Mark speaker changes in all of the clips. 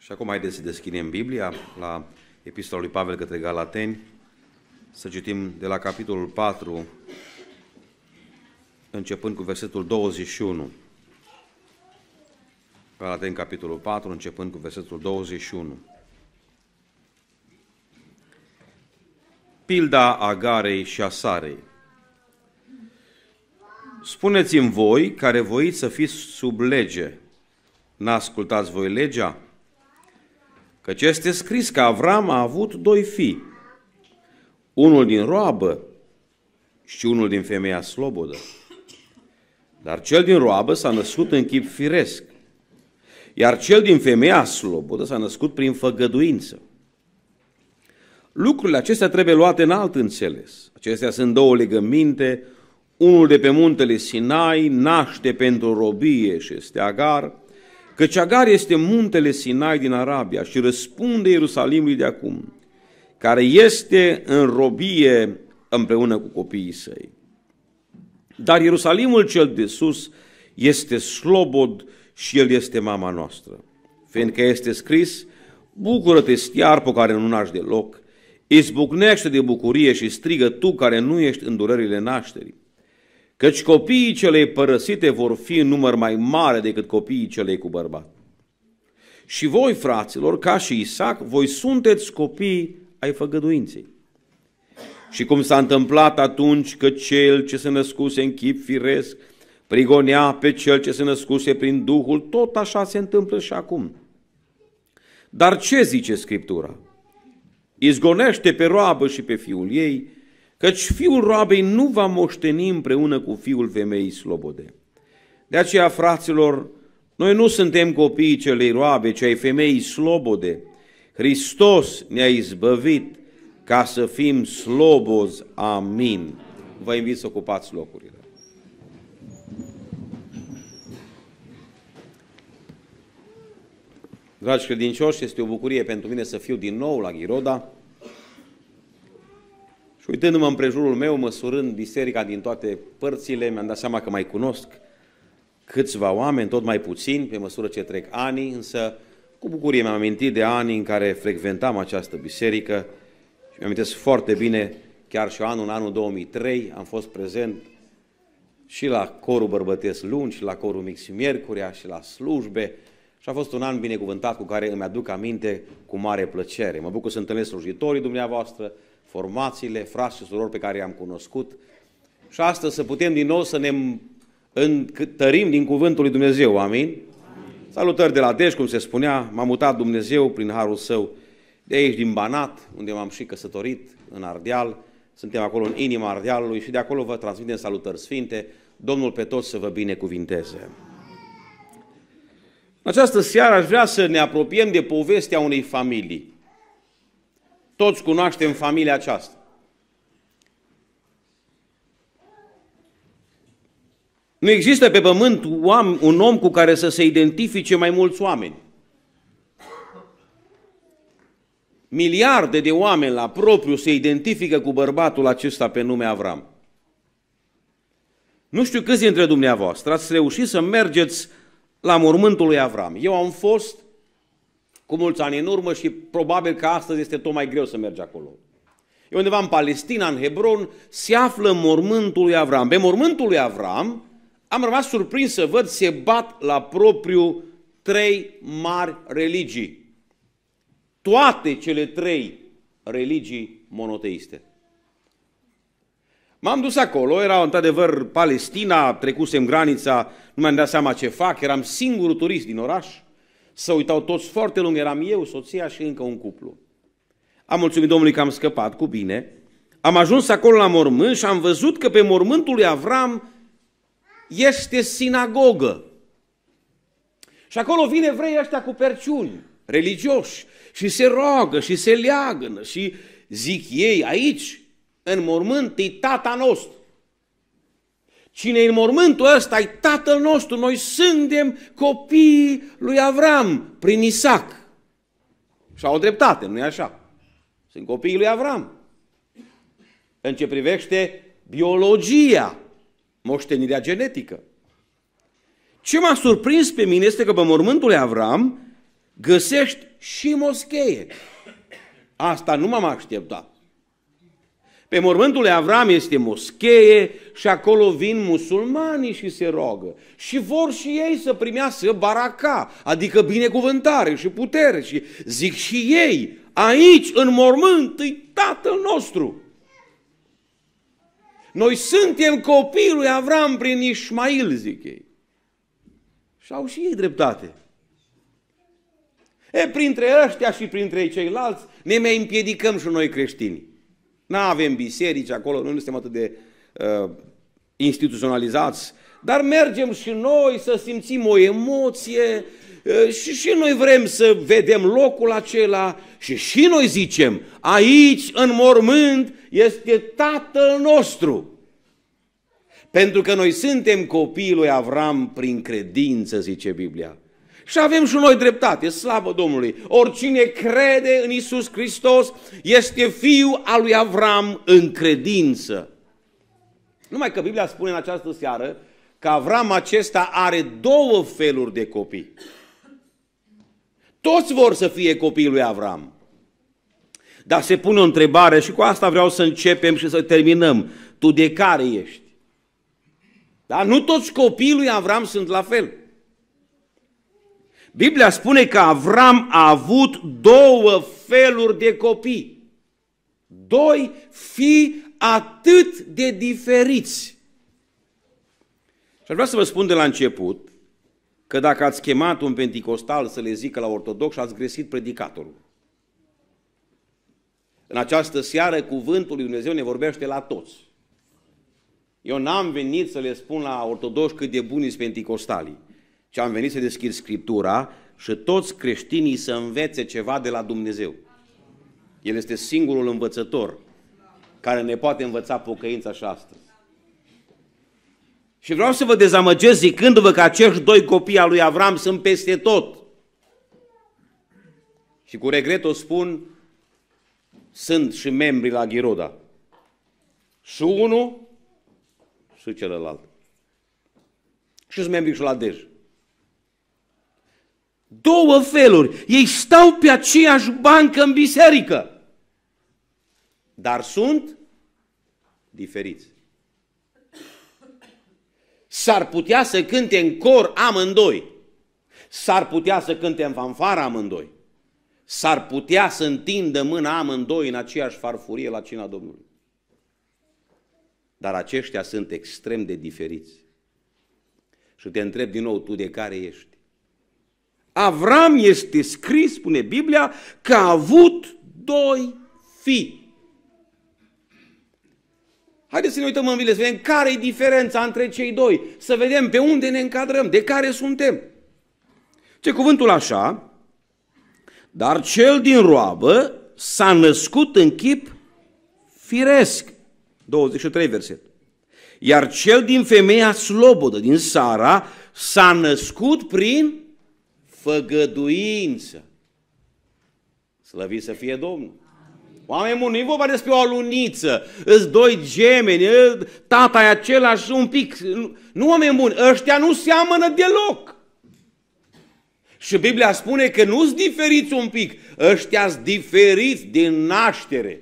Speaker 1: Și acum haideți să deschidem Biblia la Epistola lui Pavel către Galateni, să citim de la capitolul 4, începând cu versetul 21. Galateni, capitolul 4, începând cu versetul 21. Pilda Agarei și a Sarei. Spuneți-mi voi, care voiți să fiți sub lege, n-ascultați voi legea? Căci este scris că Avram a avut doi fii, unul din roabă și unul din femeia slobodă. Dar cel din roabă s-a născut în chip firesc, iar cel din femeia slobodă s-a născut prin făgăduință. Lucrurile acestea trebuie luate în alt înțeles. Acestea sunt două legăminte, unul de pe muntele Sinai naște pentru robie și este agar, Căci Agar este muntele Sinai din Arabia și răspunde Ierusalimului de acum, care este în robie împreună cu copiii săi. Dar Ierusalimul cel de sus este slobod și el este mama noastră, fiindcă este scris, bucură-te stiarpo care nu naște deloc, izbucnește de bucurie și strigă tu care nu ești în durerile nașterii căci copiii celei părăsite vor fi în număr mai mare decât copiii celei cu bărbat. Și voi, fraților, ca și Isaac, voi sunteți copii ai făgăduinței. Și cum s-a întâmplat atunci că cel ce se născuse în chip firesc prigonea pe cel ce se născuse prin Duhul, tot așa se întâmplă și acum. Dar ce zice Scriptura? Izgonește pe roabă și pe fiul ei căci fiul roabei nu va moșteni împreună cu fiul femeii slobode. De aceea, fraților, noi nu suntem copiii celei roabe, ci ai femeii slobode. Hristos ne-a izbăvit ca să fim slobozi. Amin. Vă invit să ocupați locurile. Dragi credincioși, este o bucurie pentru mine să fiu din nou la Ghiroda. Și uitându-mă prejurul meu, măsurând biserica din toate părțile, mi-am dat seama că mai cunosc câțiva oameni, tot mai puțini, pe măsură ce trec ani, însă cu bucurie mi-am amintit de ani în care frecventam această biserică și mi-am amintesc foarte bine, chiar și anul, în anul 2003, am fost prezent și la corul bărbătesc luni, și la corul mix și miercurea, și la slujbe, și a fost un an binecuvântat cu care îmi aduc aminte cu mare plăcere. Mă bucur să întâlnesc slujitorii dumneavoastră, formațiile, frați și pe care i-am cunoscut și astăzi să putem din nou să ne întărim din Cuvântul lui Dumnezeu. Amin? Amin. Salutări de la Dej, cum se spunea, m-a mutat Dumnezeu prin Harul Său de aici din Banat, unde m-am și căsătorit, în Ardeal. Suntem acolo în inima Ardealului și de acolo vă transmitem salutări sfinte. Domnul pe toți să vă binecuvinteze. În această seară aș vrea să ne apropiem de povestea unei familii. Toți cunoaștem familia aceasta. Nu există pe pământ un om cu care să se identifice mai mulți oameni. Miliarde de oameni la propriu se identifică cu bărbatul acesta pe nume Avram. Nu știu câți dintre dumneavoastră ați reușit să mergeți la mormântul lui Avram. Eu am fost cu mulți ani în urmă și probabil că astăzi este tot mai greu să mergi acolo. E undeva în Palestina, în Hebron, se află mormântul lui Avram. Pe mormântul lui Avram am rămas surprins să văd se bat la propriu trei mari religii. Toate cele trei religii monoteiste. M-am dus acolo, era într-adevăr Palestina, trecusem granița, nu mi-am dat seama ce fac, eram singurul turist din oraș – să uitau toți foarte lung, eram eu, soția și încă un cuplu. Am mulțumit Domnului că am scăpat cu bine. Am ajuns acolo la mormânt și am văzut că pe mormântul lui Avram este sinagogă. Și acolo vin evrei ăștia cu perciuni, religioși, și se roagă și se leagănă și zic ei aici, în mormânt, e tata nostru. Cine în mormântul ăsta e tatăl nostru, noi suntem copiii lui Avram prin Isaac. Și au dreptate, nu e așa? Sunt copiii lui Avram. În ce privește biologia, moștenirea genetică. Ce m-a surprins pe mine este că pe mormântul lui Avram găsești și moscheie. Asta nu m-am așteptat. Pe mormântul lui Avram este moschee și acolo vin musulmanii și se roagă. Și vor și ei să primească baraca, adică binecuvântare și putere. Și zic și ei, aici în mormânt e Tatăl nostru. Noi suntem copiii lui Avram prin Ismail, zic ei. Și au și ei dreptate. E, printre ăștia și printre ceilalți ne mai împiedicăm și noi creștinii. Nu avem biserici acolo, nu suntem atât de uh, instituționalizați, dar mergem și noi să simțim o emoție uh, și și noi vrem să vedem locul acela și și noi zicem, aici în mormânt este Tatăl nostru. Pentru că noi suntem copiii lui Avram prin credință, zice Biblia. Și avem și noi dreptate, slavă Domnului. Oricine crede în Isus Hristos este fiu al lui Avram în credință. Numai că Biblia spune în această seară că Avram acesta are două feluri de copii. Toți vor să fie copiii lui Avram. Dar se pune o întrebare și cu asta vreau să începem și să terminăm. Tu de care ești? Dar nu toți copiii lui Avram sunt la fel. Biblia spune că Avram a avut două feluri de copii. Doi fi atât de diferiți. Și aș vrea să vă spun de la început că dacă ați chemat un penticostal să le zică la ortodox, ați greșit predicatorul. În această seară, cuvântul lui Dumnezeu ne vorbește la toți. Eu n-am venit să le spun la ortodoși cât de buni sunt penticostalii. Și am venit să deschid Scriptura și toți creștinii să învețe ceva de la Dumnezeu. El este singurul învățător care ne poate învăța pocăința și astăzi. Și vreau să vă dezamăgesc zicându-vă că acești doi copii al lui Avram sunt peste tot. Și cu regret o spun, sunt și membri la Ghiroda. Și unul și celălalt. Și sunt membri și la Dej. Două feluri. Ei stau pe aceeași bancă în biserică, dar sunt diferiți. S-ar putea să cânte în cor amândoi. S-ar putea să cânte în fanfară amândoi. S-ar putea să întindă mâna amândoi în aceeași farfurie la cina Domnului. Dar aceștia sunt extrem de diferiți. Și te întreb din nou, tu de care ești? Avram este scris, spune Biblia, că a avut doi fii. Haideți să ne uităm în bine, să vedem care e diferența între cei doi, să vedem pe unde ne încadrăm, de care suntem. Ce cuvântul așa, dar cel din roabă s-a născut în chip firesc. 23 verset. Iar cel din femeia slobodă, din Sara, s-a născut prin făgăduință. Slăvit să fie Domnul. Oameni buni, nu i vorba despre o aluniță, îți doi gemeni, ă, tata e același un pic. Nu, oameni buni, ăștia nu seamănă deloc. Și Biblia spune că nu-ți diferiți un pic, ăștia sunt diferiți din naștere.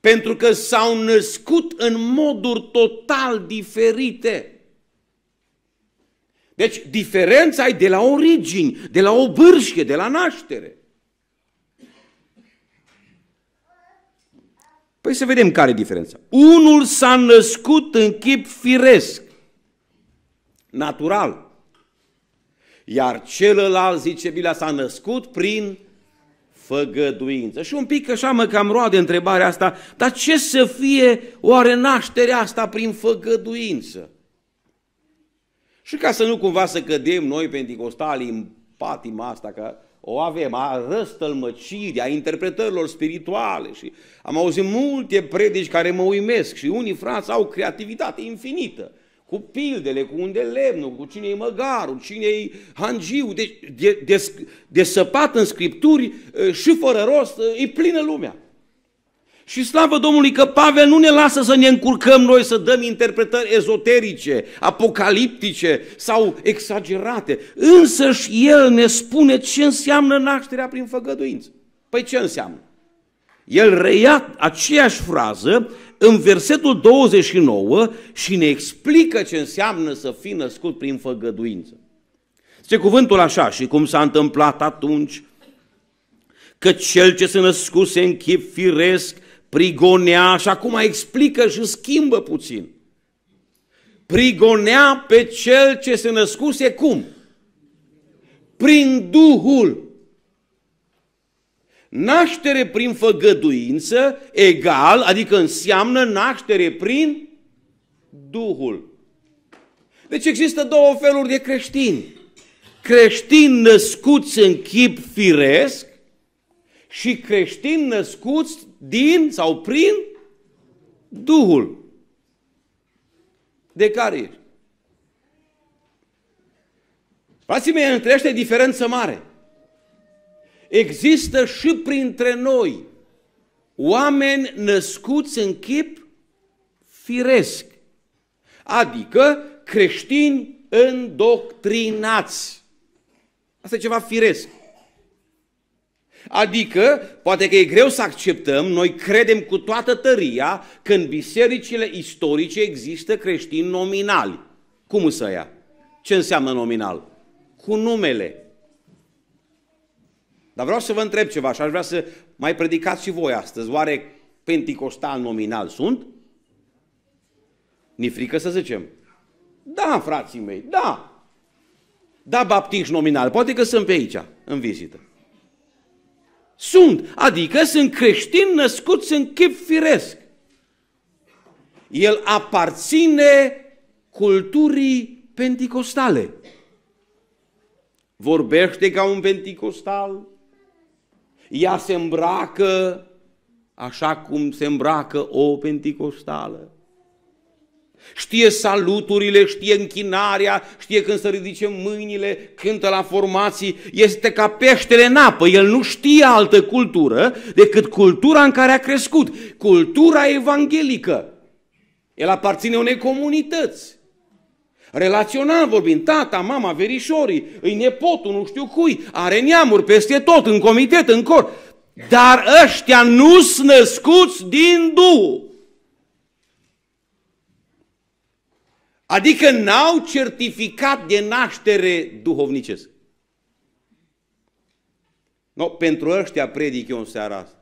Speaker 1: Pentru că s-au născut în moduri total diferite. Deci diferența e de la origini, de la o bârșie, de la naștere. Păi să vedem care e diferența. Unul s-a născut în chip firesc, natural. Iar celălalt, zice Biblia, s-a născut prin făgăduință. Și un pic așa mă cam roade întrebarea asta, dar ce să fie oare nașterea asta prin făgăduință? Și ca să nu cumva să cădem noi, pentecostalii, în patima asta, că o avem, a răstălmăcirii, a interpretărilor spirituale și am auzit multe predici care mă uimesc și unii frați au creativitate infinită, cu pildele, cu unde lemnul, cu cine e măgarul, cine e hangiu, deci de, de, de, de săpat în scripturi și fără rost, e plină lumea. Și slavă Domnului că Pavel nu ne lasă să ne încurcăm noi, să dăm interpretări ezoterice, apocaliptice sau exagerate. Însă și el ne spune ce înseamnă nașterea prin făgăduință. Păi ce înseamnă? El reia aceeași frază în versetul 29 și ne explică ce înseamnă să fii născut prin făgăduință. Se cuvântul așa, și cum s-a întâmplat atunci, că cel ce se născuse în chip firesc prigonea și acum explică și schimbă puțin. Prigonea pe cel ce se născuse cum? Prin Duhul. Naștere prin făgăduință, egal, adică înseamnă naștere prin Duhul. Deci există două feluri de creștini. Creștini născuți în chip firesc și creștini născuți din sau prin Duhul. De care ești? Frații mei, între diferență mare. Există și printre noi oameni născuți în chip firesc, adică creștini îndoctrinați. Asta e ceva firesc. Adică, poate că e greu să acceptăm, noi credem cu toată tăria că în bisericile istorice există creștini nominali. Cum să ia? Ce înseamnă nominal? Cu numele. Dar vreau să vă întreb ceva și aș vrea să mai predicați și voi astăzi. Oare penticostal nominal sunt? Ni frică să zicem. Da, frații mei, da. Da, baptiști nominal. Poate că sunt pe aici, în vizită. Sunt, adică sunt creștini născuți în chip firesc. El aparține culturii penticostale. Vorbește ca un penticostal, ea se îmbracă așa cum se îmbracă o penticostală. Știe saluturile, știe închinarea, știe când să ridice mâinile, cântă la formații, este ca peștele în apă. El nu știe altă cultură decât cultura în care a crescut, cultura evanghelică. El aparține unei comunități. Relațional vorbind, tata, mama, verișorii, îi nepotul, nu știu cui, are neamuri peste tot, în comitet, în cor. Dar ăștia nu sunt născuți din Duh. Adică n-au certificat de naștere duhovnicesc. No, pentru ăștia predic eu în seara asta.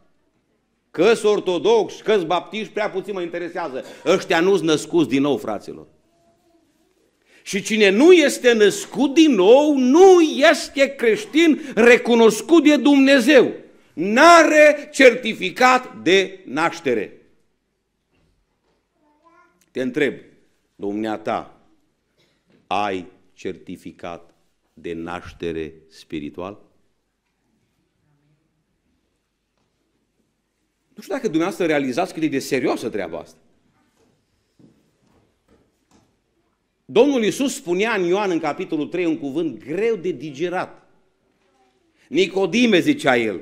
Speaker 1: Că-s ortodoxi, că baptiști, prea puțin mă interesează. Ăștia nu-s născuți din nou, fraților. Și cine nu este născut din nou, nu este creștin recunoscut de Dumnezeu. N-are certificat de naștere. Te întreb, Dumneata, ai certificat de naștere spiritual? Nu știu dacă dumneavoastră realizați cât e de serioasă treaba asta. Domnul Iisus spunea în Ioan, în capitolul 3, un cuvânt greu de digerat. Nicodime, zicea el,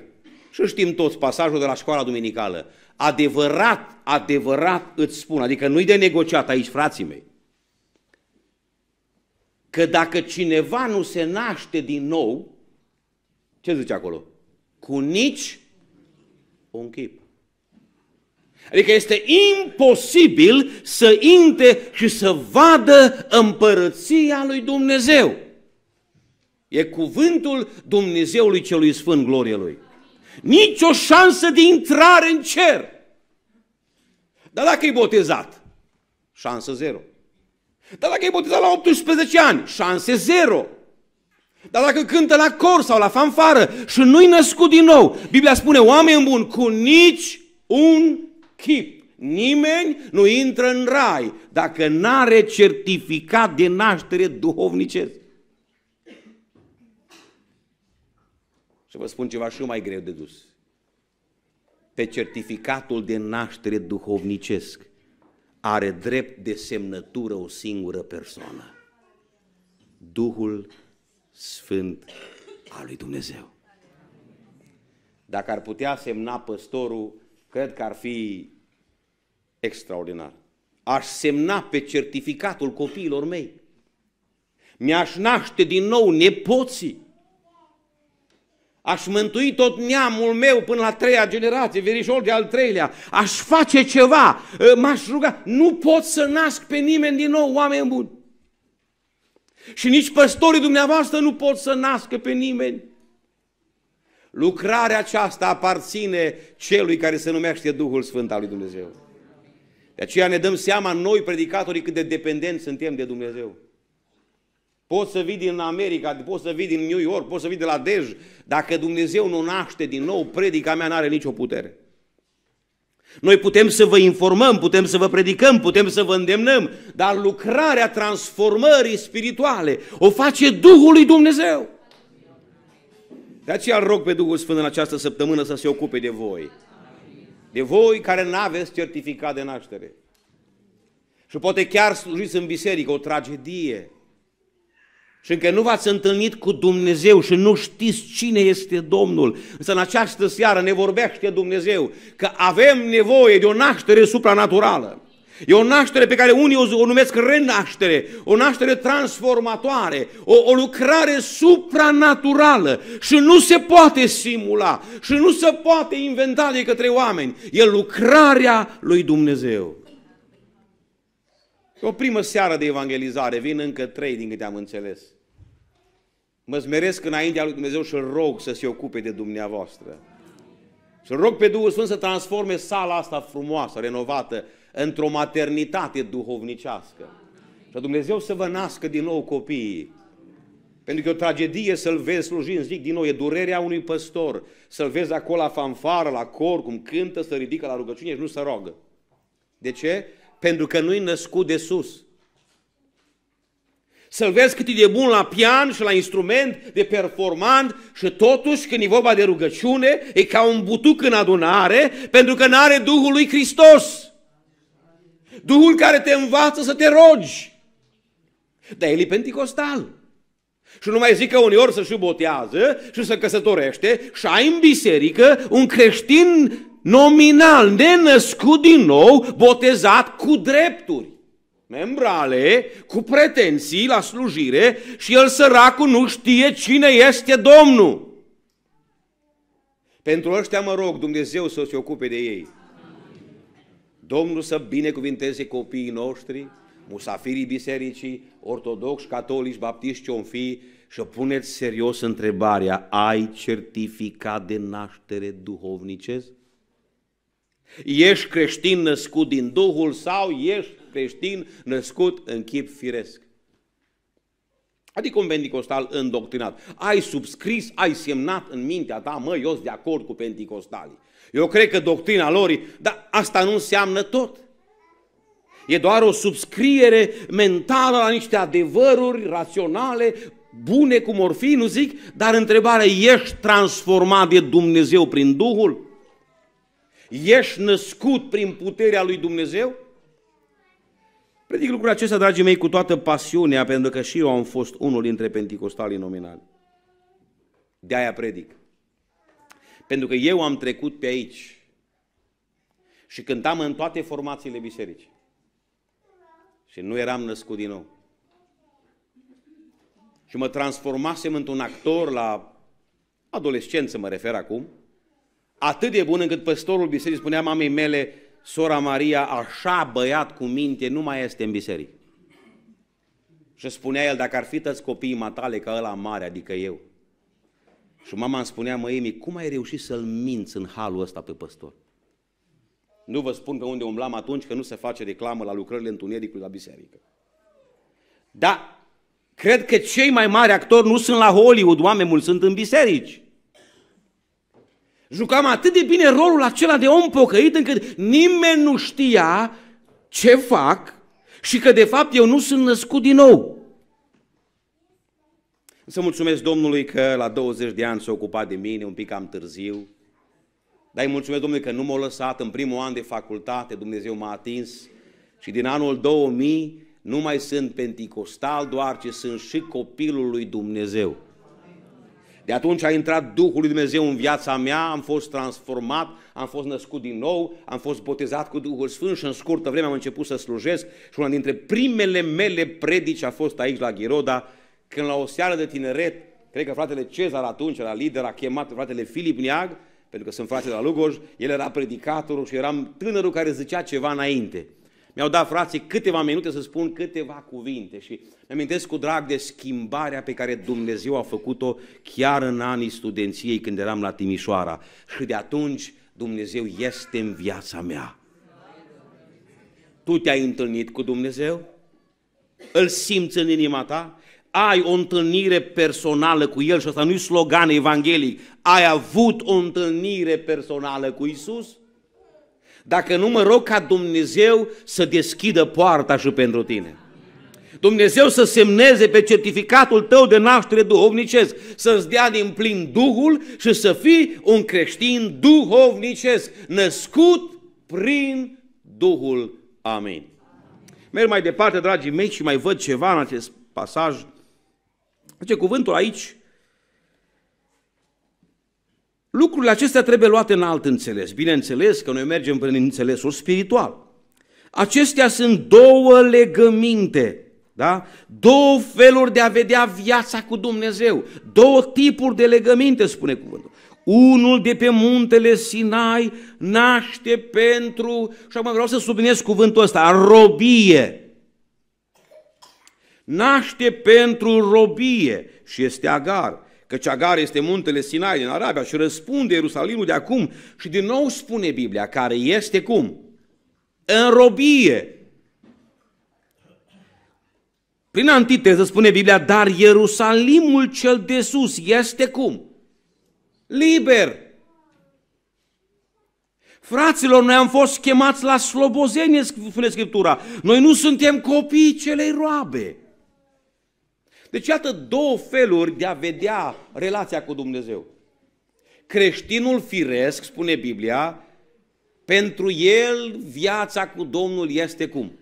Speaker 1: și știm toți pasajul de la școala duminicală, adevărat, adevărat îți spun, adică nu-i de negociat aici, frații mei, că dacă cineva nu se naște din nou, ce zice acolo? Cu nici un chip. Adică este imposibil să intre și să vadă împărăția lui Dumnezeu. E cuvântul Dumnezeului celui Sfânt, glorie lui. Nici o șansă de intrare în cer. Dar dacă e botezat, șansă zero. Dar dacă e botezat la 18 ani, șanse zero. Dar dacă cântă la cor sau la fanfară și nu-i născut din nou, Biblia spune, oameni buni, cu nici un chip. Nimeni nu intră în rai dacă n-are certificat de naștere duhovnicesc. Și vă spun ceva și mai greu de dus. Pe certificatul de naștere duhovnicesc are drept de semnătură o singură persoană, Duhul Sfânt al lui Dumnezeu. Dacă ar putea semna păstorul, cred că ar fi extraordinar. Aș semna pe certificatul copiilor mei. Mi-aș naște din nou nepoții Aș mântui tot neamul meu până la treia generație, verișor de al treilea. Aș face ceva, ă, m-aș ruga. Nu pot să nasc pe nimeni din nou, oameni buni. Și nici păstorii dumneavoastră nu pot să nască pe nimeni. Lucrarea aceasta aparține celui care se numește Duhul Sfânt al lui Dumnezeu. De aceea ne dăm seama noi, predicatorii, cât de dependenți suntem de Dumnezeu. Poți să vii din America, poți să vii din New York, poți să vii de la Dej. Dacă Dumnezeu nu naște din nou, predica mea nu are nicio putere. Noi putem să vă informăm, putem să vă predicăm, putem să vă îndemnăm, dar lucrarea transformării spirituale o face Duhul lui Dumnezeu. De aceea îl rog pe Duhul Sfânt în această săptămână să se ocupe de voi. De voi care nu aveți certificat de naștere. Și poate chiar slujiți în biserică, o tragedie și încă nu v-ați întâlnit cu Dumnezeu și nu știți cine este Domnul, însă în această seară ne vorbește Dumnezeu că avem nevoie de o naștere supranaturală. E o naștere pe care unii o, numesc renaștere, o naștere transformatoare, o, o lucrare supranaturală și nu se poate simula și nu se poate inventa de către oameni. E lucrarea lui Dumnezeu. E o primă seară de evangelizare, vin încă trei din câte am înțeles. Mă smeresc înaintea lui Dumnezeu și rog să se ocupe de dumneavoastră. Și rog pe Duhul Sfânt să transforme sala asta frumoasă, renovată, într-o maternitate duhovnicească. Și Dumnezeu să vă nască din nou copiii. Pentru că e o tragedie să-l vezi slujind, zic din nou, e durerea unui păstor. Să-l vezi acolo la fanfară, la cor, cum cântă, să ridică la rugăciune și nu se roagă. De ce? pentru că nu-i născut de sus. Să-l vezi cât e de bun la pian și la instrument, de performant și totuși când e vorba de rugăciune, e ca un butuc în adunare, pentru că n-are Duhul lui Hristos. Duhul care te învață să te rogi. Dar el e penticostal. Și nu mai zic că uneori să și botează și să căsătorește și ai în biserică un creștin nominal, nenăscut din nou, botezat cu drepturi membrale, cu pretenții la slujire și el săracul nu știe cine este Domnul. Pentru ăștia mă rog Dumnezeu să se ocupe de ei. Domnul să binecuvinteze copiii noștri, musafirii bisericii, ortodoxi, catolici, baptiști, fi, și puneți serios întrebarea, ai certificat de naștere duhovnicesc? Ești creștin născut din Duhul sau ești creștin născut în chip firesc. Adică un pentecostal îndoctrinat. Ai subscris, ai semnat în mintea ta, mă, eu sunt de acord cu pentecostalii. Eu cred că doctrina lor, dar asta nu înseamnă tot. E doar o subscriere mentală la niște adevăruri raționale, bune cum or fi, nu zic, dar întrebarea, ești transformat de Dumnezeu prin Duhul? Ești născut prin puterea lui Dumnezeu? Predic lucrul acesta, dragii mei, cu toată pasiunea, pentru că și eu am fost unul dintre penticostalii nominali. De-aia predic. Pentru că eu am trecut pe aici și cântam în toate formațiile biserici. Și nu eram născut din nou. Și mă transformasem într-un actor la adolescență, mă refer acum, atât de bun încât păstorul bisericii spunea mamei mele, sora Maria, așa băiat cu minte, nu mai este în biserică. Și spunea el, dacă ar fi tăți copiii matale ca ăla mare, adică eu. Și mama îmi spunea, mă, Emi, cum ai reușit să-l minți în halul ăsta pe păstor? Nu vă spun pe unde umblam atunci că nu se face reclamă la lucrările întunericului la biserică. Da, cred că cei mai mari actori nu sunt la Hollywood, oameni mulți sunt în biserici. Jucam atât de bine rolul acela de om pocăit încât nimeni nu știa ce fac și că de fapt eu nu sunt născut din nou. Să mulțumesc Domnului că la 20 de ani s-a ocupat de mine, un pic am târziu, dar îi mulțumesc Domnului că nu m-a lăsat în primul an de facultate, Dumnezeu m-a atins și din anul 2000 nu mai sunt penticostal doar, ci sunt și copilul lui Dumnezeu. De atunci a intrat Duhul lui Dumnezeu în viața mea, am fost transformat, am fost născut din nou, am fost botezat cu Duhul Sfânt și în scurtă vreme am început să slujesc și una dintre primele mele predici a fost aici la Ghiroda, când la o seară de tineret, cred că fratele Cezar atunci era lider, a chemat fratele Filip Neag, pentru că sunt frate de la Lugoj, el era predicatorul și eram tânărul care zicea ceva înainte. Mi-au dat frații câteva minute să spun câteva cuvinte și îmi amintesc cu drag de schimbarea pe care Dumnezeu a făcut-o chiar în anii studenției când eram la Timișoara. Și de atunci Dumnezeu este în viața mea. Tu te-ai întâlnit cu Dumnezeu? Îl simți în inima ta? ai o întâlnire personală cu El și asta nu-i slogan evanghelic, ai avut o întâlnire personală cu Isus? dacă nu mă rog ca Dumnezeu să deschidă poarta și pentru tine. Dumnezeu să semneze pe certificatul tău de naștere duhovnicesc, să-ți dea din plin Duhul și să fii un creștin duhovnicesc, născut prin Duhul. Amin. Merg mai departe, dragii mei, și mai văd ceva în acest pasaj. Zice, cuvântul aici Lucrurile acestea trebuie luate în alt înțeles. Bineînțeles că noi mergem prin înțelesul spiritual. Acestea sunt două legăminte, da? două feluri de a vedea viața cu Dumnezeu, două tipuri de legăminte, spune cuvântul. Unul de pe muntele Sinai naște pentru, și acum vreau să subliniez cuvântul ăsta, robie. Naște pentru robie și este agar căci Agar este muntele Sinai din Arabia și răspunde Ierusalimul de acum și din nou spune Biblia, care este cum? În robie. Prin antiteză spune Biblia, dar Ierusalimul cel de sus este cum? Liber. Fraților, noi am fost chemați la slobozenie, spune Scriptura. Noi nu suntem copiii celei roabe. Deci iată două feluri de a vedea relația cu Dumnezeu. Creștinul firesc, spune Biblia, pentru el viața cu Domnul este cum?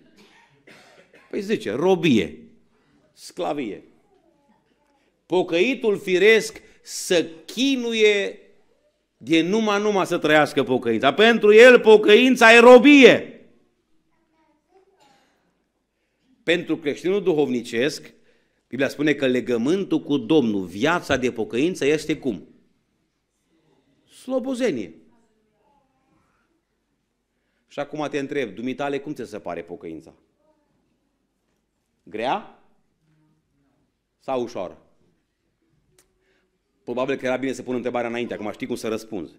Speaker 1: Păi zice, robie, sclavie. Pocăitul firesc să chinuie de numai numai să trăiască pocăința. Pentru el pocăința e robie. Pentru creștinul duhovnicesc, Biblia spune că legământul cu Domnul, viața de pocăință, este cum? Slobozenie. Și acum te întreb, dumitale, cum ți se pare pocăința? Grea? Sau ușoară? Probabil că era bine să pun întrebarea înainte, acum știi cum să răspunzi.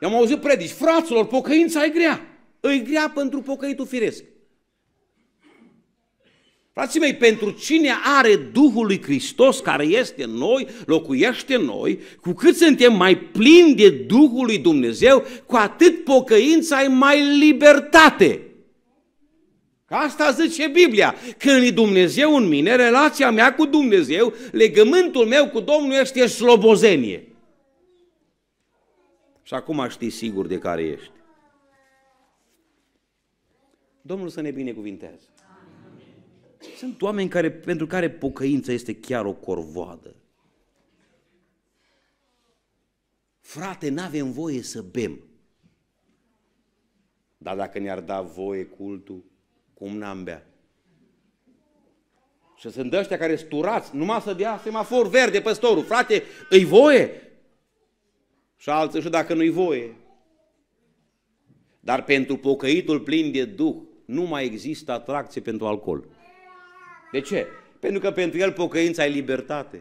Speaker 1: i am auzit predici, fraților, pocăința e grea. E grea pentru pocăitul firesc. Frații mei, pentru cine are Duhul lui Hristos care este în noi, locuiește în noi, cu cât suntem mai plini de Duhul lui Dumnezeu, cu atât pocăința ai mai libertate. Că asta zice Biblia. Când e Dumnezeu în mine, relația mea cu Dumnezeu, legământul meu cu Domnul este slobozenie. Și acum știi sigur de care ești. Domnul să ne binecuvinteze. Sunt oameni care, pentru care pocăința este chiar o corvoadă. Frate, n-avem voie să bem. Dar dacă ne-ar da voie cultul, cum n-am bea? Și sunt ăștia care sturați, numai să dea semafor verde păstorul. Frate, îi voie? Și alții și dacă nu-i voie. Dar pentru pocăitul plin de duh nu mai există atracție pentru alcool. De ce? Pentru că pentru el pocăința e libertate.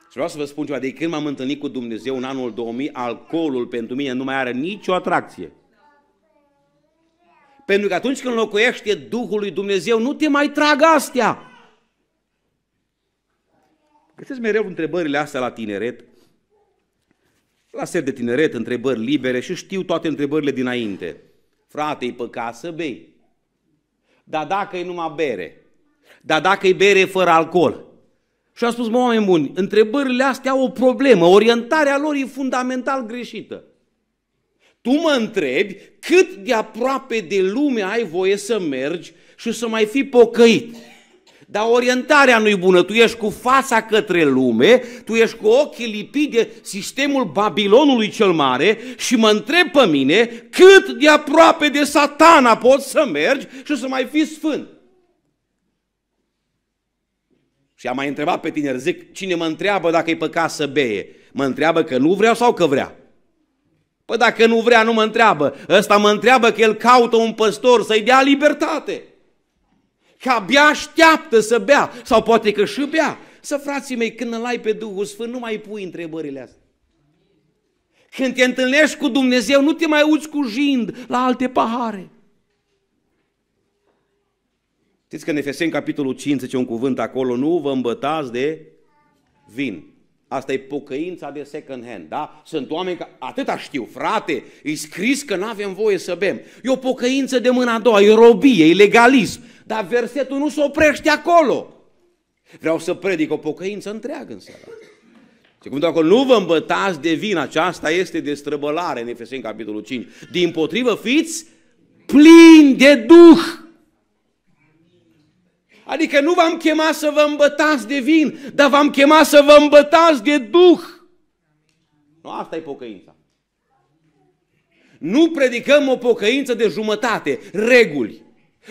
Speaker 1: Și vreau să vă spun ceva, de când m-am întâlnit cu Dumnezeu în anul 2000, alcoolul pentru mine nu mai are nicio atracție. Pentru că atunci când locuiește Duhul lui Dumnezeu, nu te mai trag astea. Găsesc mereu întrebările astea la tineret, la ser de tineret, întrebări libere și știu toate întrebările dinainte. Frate, e pe casă, bei. Dar dacă e numai bere, dar dacă e bere fără alcool. Și am spus, mă, oameni buni, întrebările astea au o problemă, orientarea lor e fundamental greșită. Tu mă întrebi cât de aproape de lume ai voie să mergi și să mai fii pocăit. Dar orientarea nu-i bună, tu ești cu fața către lume, tu ești cu ochii lipiți de sistemul Babilonului cel mare și mă întreb pe mine cât de aproape de satana poți să mergi și să mai fii sfânt. Și am mai întrebat pe tineri, zic, cine mă întreabă dacă e păcat să beie? Mă întreabă că nu vreau sau că vrea? Păi dacă nu vrea, nu mă întreabă. Ăsta mă întreabă că el caută un păstor să-i dea libertate că abia așteaptă să bea, sau poate că și bea. Să, frații mei, când îl ai pe Duhul Sfânt, nu mai pui întrebările astea. Când te întâlnești cu Dumnezeu, nu te mai uiți cu jind la alte pahare. Știți că în Efeseni, capitolul 5, zice un cuvânt acolo, nu vă îmbătați de vin. Asta e pocăința de second hand, da? Sunt oameni care, atâta știu, frate, e scris că nu avem voie să bem. E o pocăință de mâna a doua, e robie, e legalism. Dar versetul nu se oprește acolo. Vreau să predic o pocăință întreagă în seara. Și cum dacă nu vă îmbătați de vin, aceasta este destrăbălare în Efeseni capitolul 5. Din potrivă fiți plini de Duh. Adică nu v-am chemat să vă îmbătați de vin, dar v-am chemat să vă îmbătați de Duh. Nu, asta e pocăința. Nu predicăm o pocăință de jumătate, reguli.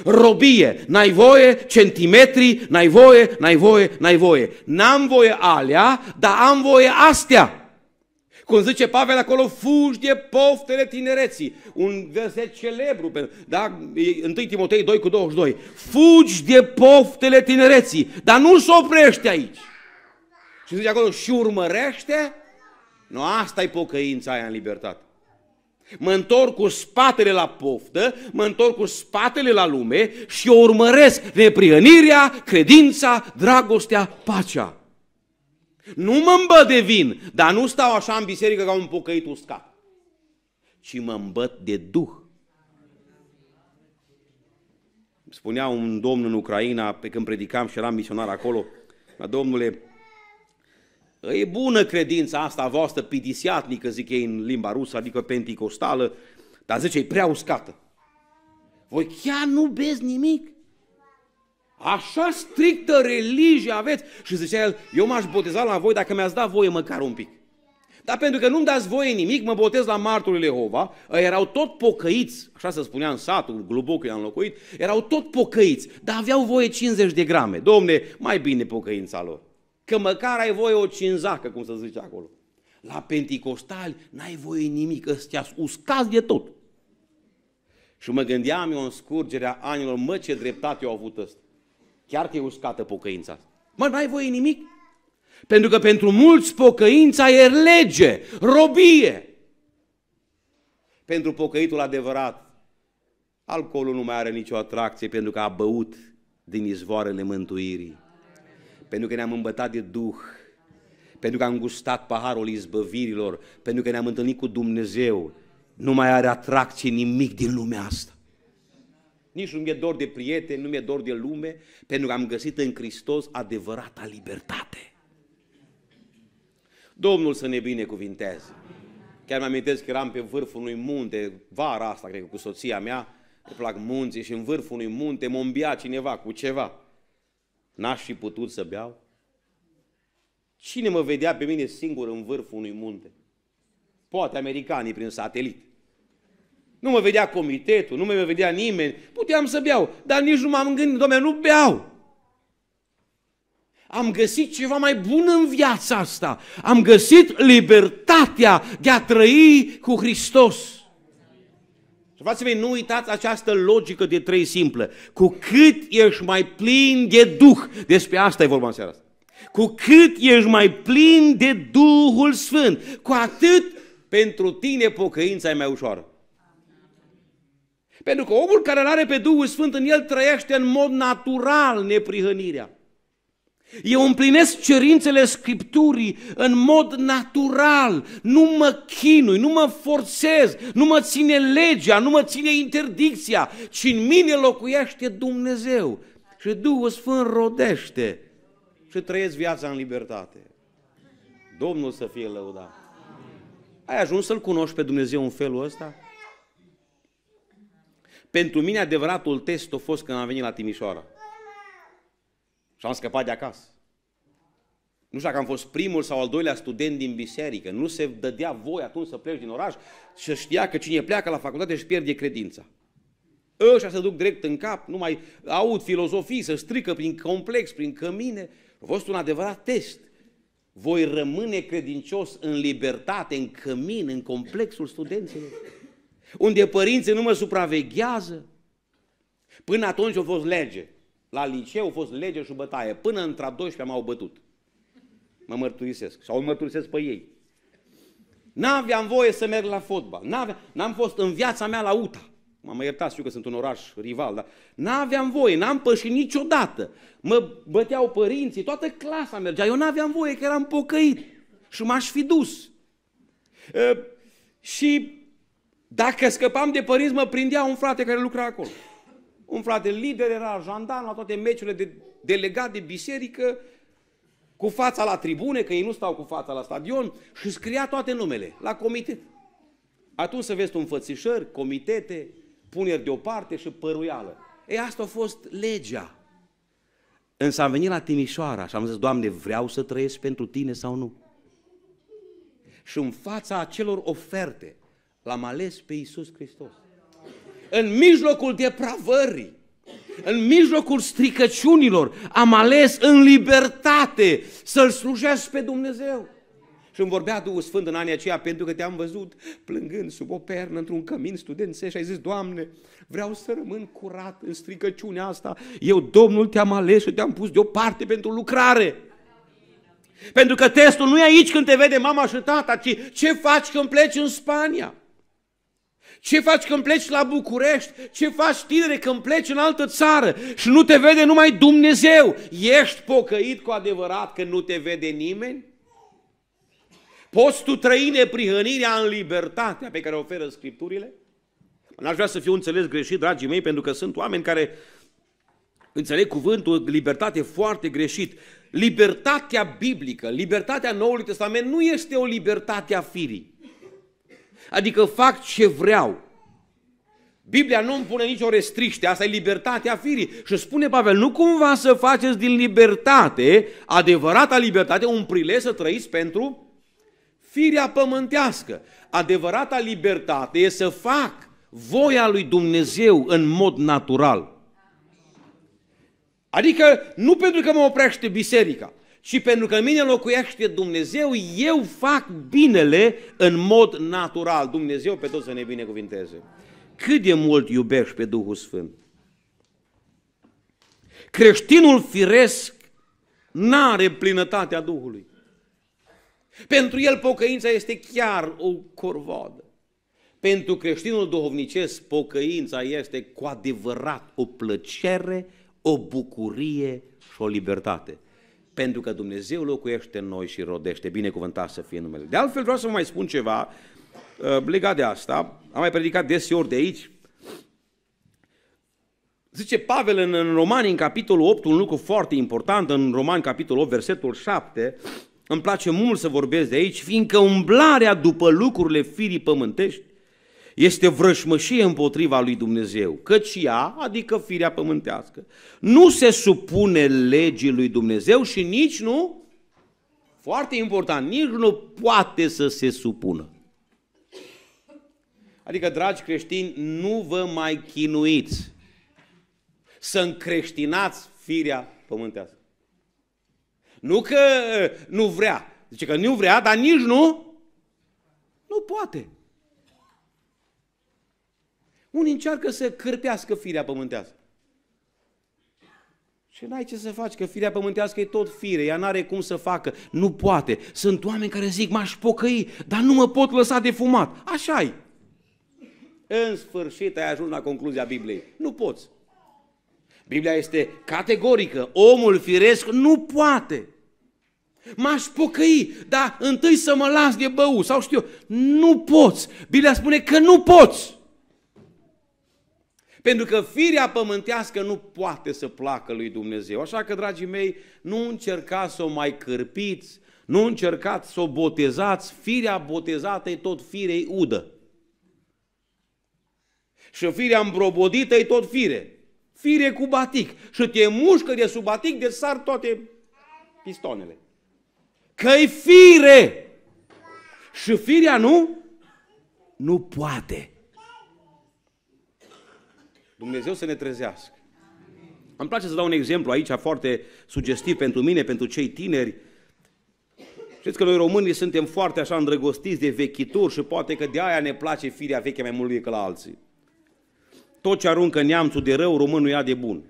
Speaker 1: Robie, n-ai voie, centimetri, n-ai voie, n-ai voie, n-ai voie. N-am voie alea, dar am voie astea. Cum zice Pavel acolo, fugi de poftele tinereții. Un verset celebru, da? 1 Timotei 2 cu 22. Fugi de poftele tinereții, dar nu se oprește aici. Și zice acolo, și urmărește? Nu, asta e pocăința aia în libertate. Mă întorc cu spatele la poftă, mă întorc cu spatele la lume și eu urmăresc neprihănirea, credința, dragostea, pacea. Nu mă îmbăt de vin, dar nu stau așa în biserică ca un pocăit uscat, ci mă îmbăt de Duh. Spunea un domn în Ucraina, pe când predicam și eram misionar acolo, domnule, E bună credința asta voastră pidisiatnică, zic ei în limba rusă, adică penticostală, dar zice, e prea uscată. Voi chiar nu beți nimic? Așa strictă religie aveți? Și zicea el, eu m-aș boteza la voi dacă mi-ați dat voie măcar un pic. Dar pentru că nu-mi dați voie nimic, mă botez la martorii Lehova, Erau tot pocăiți, așa se spunea în satul, Gluboc i-am locuit, erau tot pocăiți, dar aveau voie 50 de grame. Domne, mai bine pocăința lor că măcar ai voie o cinzacă, cum se zice acolo. La penticostali n-ai voie nimic, ăstea uscați de tot. Și mă gândeam eu în scurgerea anilor, mă, ce dreptate au avut ăsta. Chiar că e uscată pocăința Mă, n-ai voie nimic? Pentru că pentru mulți pocăința e lege, robie. Pentru pocăitul adevărat, alcoolul nu mai are nicio atracție pentru că a băut din izvoarele mântuirii pentru că ne-am îmbătat de Duh, pentru că am gustat paharul izbăvirilor, pentru că ne-am întâlnit cu Dumnezeu, nu mai are atracție nimic din lumea asta. Nici nu mi-e dor de prieteni, nu mi-e dor de lume, pentru că am găsit în Hristos adevărata libertate. Domnul să ne binecuvinteze. Chiar mi amintesc că eram pe vârful unui munte, vara asta, cred că cu soția mea, îmi plac munții și în vârful unui munte mă cineva cu ceva. N-aș fi putut să beau? Cine mă vedea pe mine singur în vârful unui munte? Poate americanii prin satelit. Nu mă vedea comitetul, nu mă vedea nimeni. Puteam să beau, dar nici nu m-am gândit, domnule, nu beau. Am găsit ceva mai bun în viața asta. Am găsit libertatea de a trăi cu Hristos. Și vă mei, nu uitați această logică de trei simplă. Cu cât ești mai plin de Duh, despre asta e vorba în seara asta. Cu cât ești mai plin de Duhul Sfânt, cu atât pentru tine pocăința e mai ușoară. Pentru că omul care are pe Duhul Sfânt în el trăiește în mod natural neprihănirea. Eu împlinesc cerințele Scripturii în mod natural, nu mă chinui, nu mă forțez, nu mă ține legea, nu mă ține interdicția, ci în mine locuiește Dumnezeu. Și Duhul Sfânt rodește și trăiesc viața în libertate. Domnul să fie lăudat. Ai ajuns să-L cunoști pe Dumnezeu în felul ăsta? Pentru mine adevăratul test a fost când am venit la Timișoara. Și am scăpat de acasă. Nu știu dacă am fost primul sau al doilea student din biserică. Nu se dădea voi atunci să pleci din oraș și să știa că cine pleacă la facultate își pierde credința. Ăștia se duc direct în cap, nu mai aud filozofii, să strică prin complex, prin cămine. A fost un adevărat test. Voi rămâne credincios în libertate, în cămin, în complexul studenților, unde părinții nu mă supraveghează. Până atunci a fost lege. La liceu au fost lege și bătaie. Până între 12 m-au bătut. Mă mărturisesc. Sau mărturisesc pe ei. N-aveam voie să merg la fotbal. n am fost în viața mea la UTA. M-am iertat, știu că sunt un oraș rival, dar n-aveam voie, n-am pășit niciodată. Mă băteau părinții, toată clasa mergea. Eu n-aveam voie, că eram pocăit și m-aș fi dus. E, și dacă scăpam de părinți, mă prindea un frate care lucra acolo un frate lider era jandarm la toate meciurile de delegat de biserică, cu fața la tribune, că ei nu stau cu fața la stadion, și scria toate numele, la comitet. Atunci să vezi tu înfățișări, comitete, puneri deoparte și păruială. Ei, asta a fost legea. Însă am venit la Timișoara și am zis, Doamne, vreau să trăiesc pentru Tine sau nu? Și în fața acelor oferte, l-am ales pe Iisus Hristos în mijlocul depravării, în mijlocul stricăciunilor, am ales în libertate să-L slujesc pe Dumnezeu. Și îmi vorbea Duhul Sfânt în anii aceia, pentru că te-am văzut plângând sub o pernă într-un cămin studențesc și ai zis, Doamne, vreau să rămân curat în stricăciunea asta. Eu, Domnul, te-am ales și te-am pus deoparte pentru lucrare. Pentru că testul nu e aici când te vede mama și tata, ci ce faci când pleci în Spania. Ce faci când pleci la București? Ce faci tinere când pleci în altă țară și nu te vede numai Dumnezeu? Ești pocăit cu adevărat că nu te vede nimeni? Poți tu trăi neprihănirea în libertatea pe care o oferă Scripturile? N-aș vrea să fiu înțeles greșit, dragii mei, pentru că sunt oameni care înțeleg cuvântul libertate foarte greșit. Libertatea biblică, libertatea Noului Testament nu este o libertate a firii. Adică fac ce vreau. Biblia nu îmi pune nicio restricție, asta e libertatea firii. Și spune Pavel, nu cumva să faceți din libertate, adevărata libertate, un prilej să trăiți pentru firea pământească. Adevărata libertate e să fac voia lui Dumnezeu în mod natural. Adică nu pentru că mă oprește biserica, și pentru că în mine locuiește Dumnezeu, eu fac binele în mod natural. Dumnezeu pe tot să ne binecuvinteze. Cât de mult iubești pe Duhul Sfânt? Creștinul firesc n-are plinătatea Duhului. Pentru el pocăința este chiar o corvoadă. Pentru creștinul duhovnicesc, pocăința este cu adevărat o plăcere, o bucurie și o libertate pentru că Dumnezeu locuiește în noi și rodește, binecuvântat să fie numele. De altfel vreau să vă mai spun ceva uh, legat de asta, am mai predicat deseori de aici, Zice Pavel în, în Romani, în capitolul 8, un lucru foarte important, în Romani, capitolul 8, versetul 7, îmi place mult să vorbesc de aici, fiindcă umblarea după lucrurile firii pământești este vrășmășie împotriva lui Dumnezeu, căci ea, adică firea pământească, nu se supune legii lui Dumnezeu și nici nu, foarte important, nici nu poate să se supună. Adică, dragi creștini, nu vă mai chinuiți să încreștinați firea pământească. Nu că nu vrea, zice că nu vrea, dar nici nu, nu poate. Unii încearcă să cârpească firea pământească. Și n-ai ce să faci, că firea pământească e tot fire, ea n-are cum să facă, nu poate. Sunt oameni care zic, m-aș pocăi, dar nu mă pot lăsa de fumat. așa e. În sfârșit ai ajuns la concluzia Bibliei. Nu poți. Biblia este categorică. Omul firesc nu poate. M-aș pocăi, dar întâi să mă las de băut sau știu eu. Nu poți. Biblia spune că nu poți. Pentru că firea pământească nu poate să placă lui Dumnezeu. Așa că, dragii mei, nu încercați să o mai cârpiți, nu încercați să o botezați. Firea botezată e tot firei udă. Și firea îmbrobodită e tot fire. Fire cu batic. Și te mușcă de sub batic, de sar toate pistonele. că fire! Și firea nu? Nu poate. Dumnezeu să ne trezească. Amin. Îmi place să dau un exemplu aici foarte sugestiv pentru mine, pentru cei tineri. Știți că noi românii suntem foarte așa îndrăgostiți de vechituri și poate că de aia ne place firea veche mai mult decât la alții. Tot ce aruncă neamțul de rău, românul ia de bun.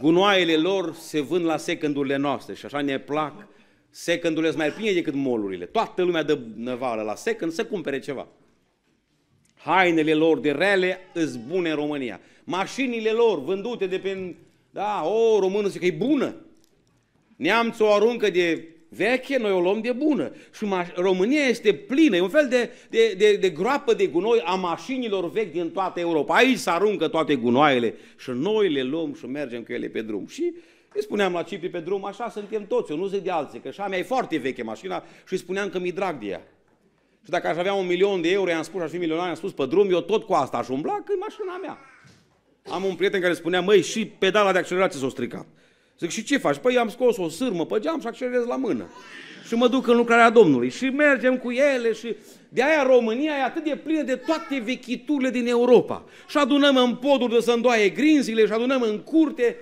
Speaker 1: Gunoaiele lor se vând la secândurile noastre și așa ne plac secândurile sunt mai pline decât molurile. Toată lumea dă năvală la secând să cumpere ceva hainele lor de rele îs bune în România. Mașinile lor vândute de pe... Da, o, românul zice că e bună. Neamțul o aruncă de veche, noi o luăm de bună. Și România este plină, e un fel de, de, de, de groapă de gunoi a mașinilor vechi din toată Europa. Aici se aruncă toate gunoaiele și noi le luăm și mergem cu ele pe drum. Și îi spuneam la Cipri pe drum, așa suntem toți, eu nu zic de alții, că așa mea ai foarte veche mașina și îi spuneam că mi-i drag de ea. Și dacă aș avea un milion de euro, i-am spus, aș fi milionar, i-am spus pe drum, eu tot cu asta aș umbla, că e mașina mea. Am un prieten care spunea, măi, și pedala de accelerație s-a stricat. Zic, și ce faci? Păi am scos o sârmă pe geam și accelerez la mână. Și mă duc în lucrarea Domnului. Și mergem cu ele și de aia România e atât de plină de toate vechiturile din Europa. Și adunăm în poduri de să îndoaie grinzile și adunăm în curte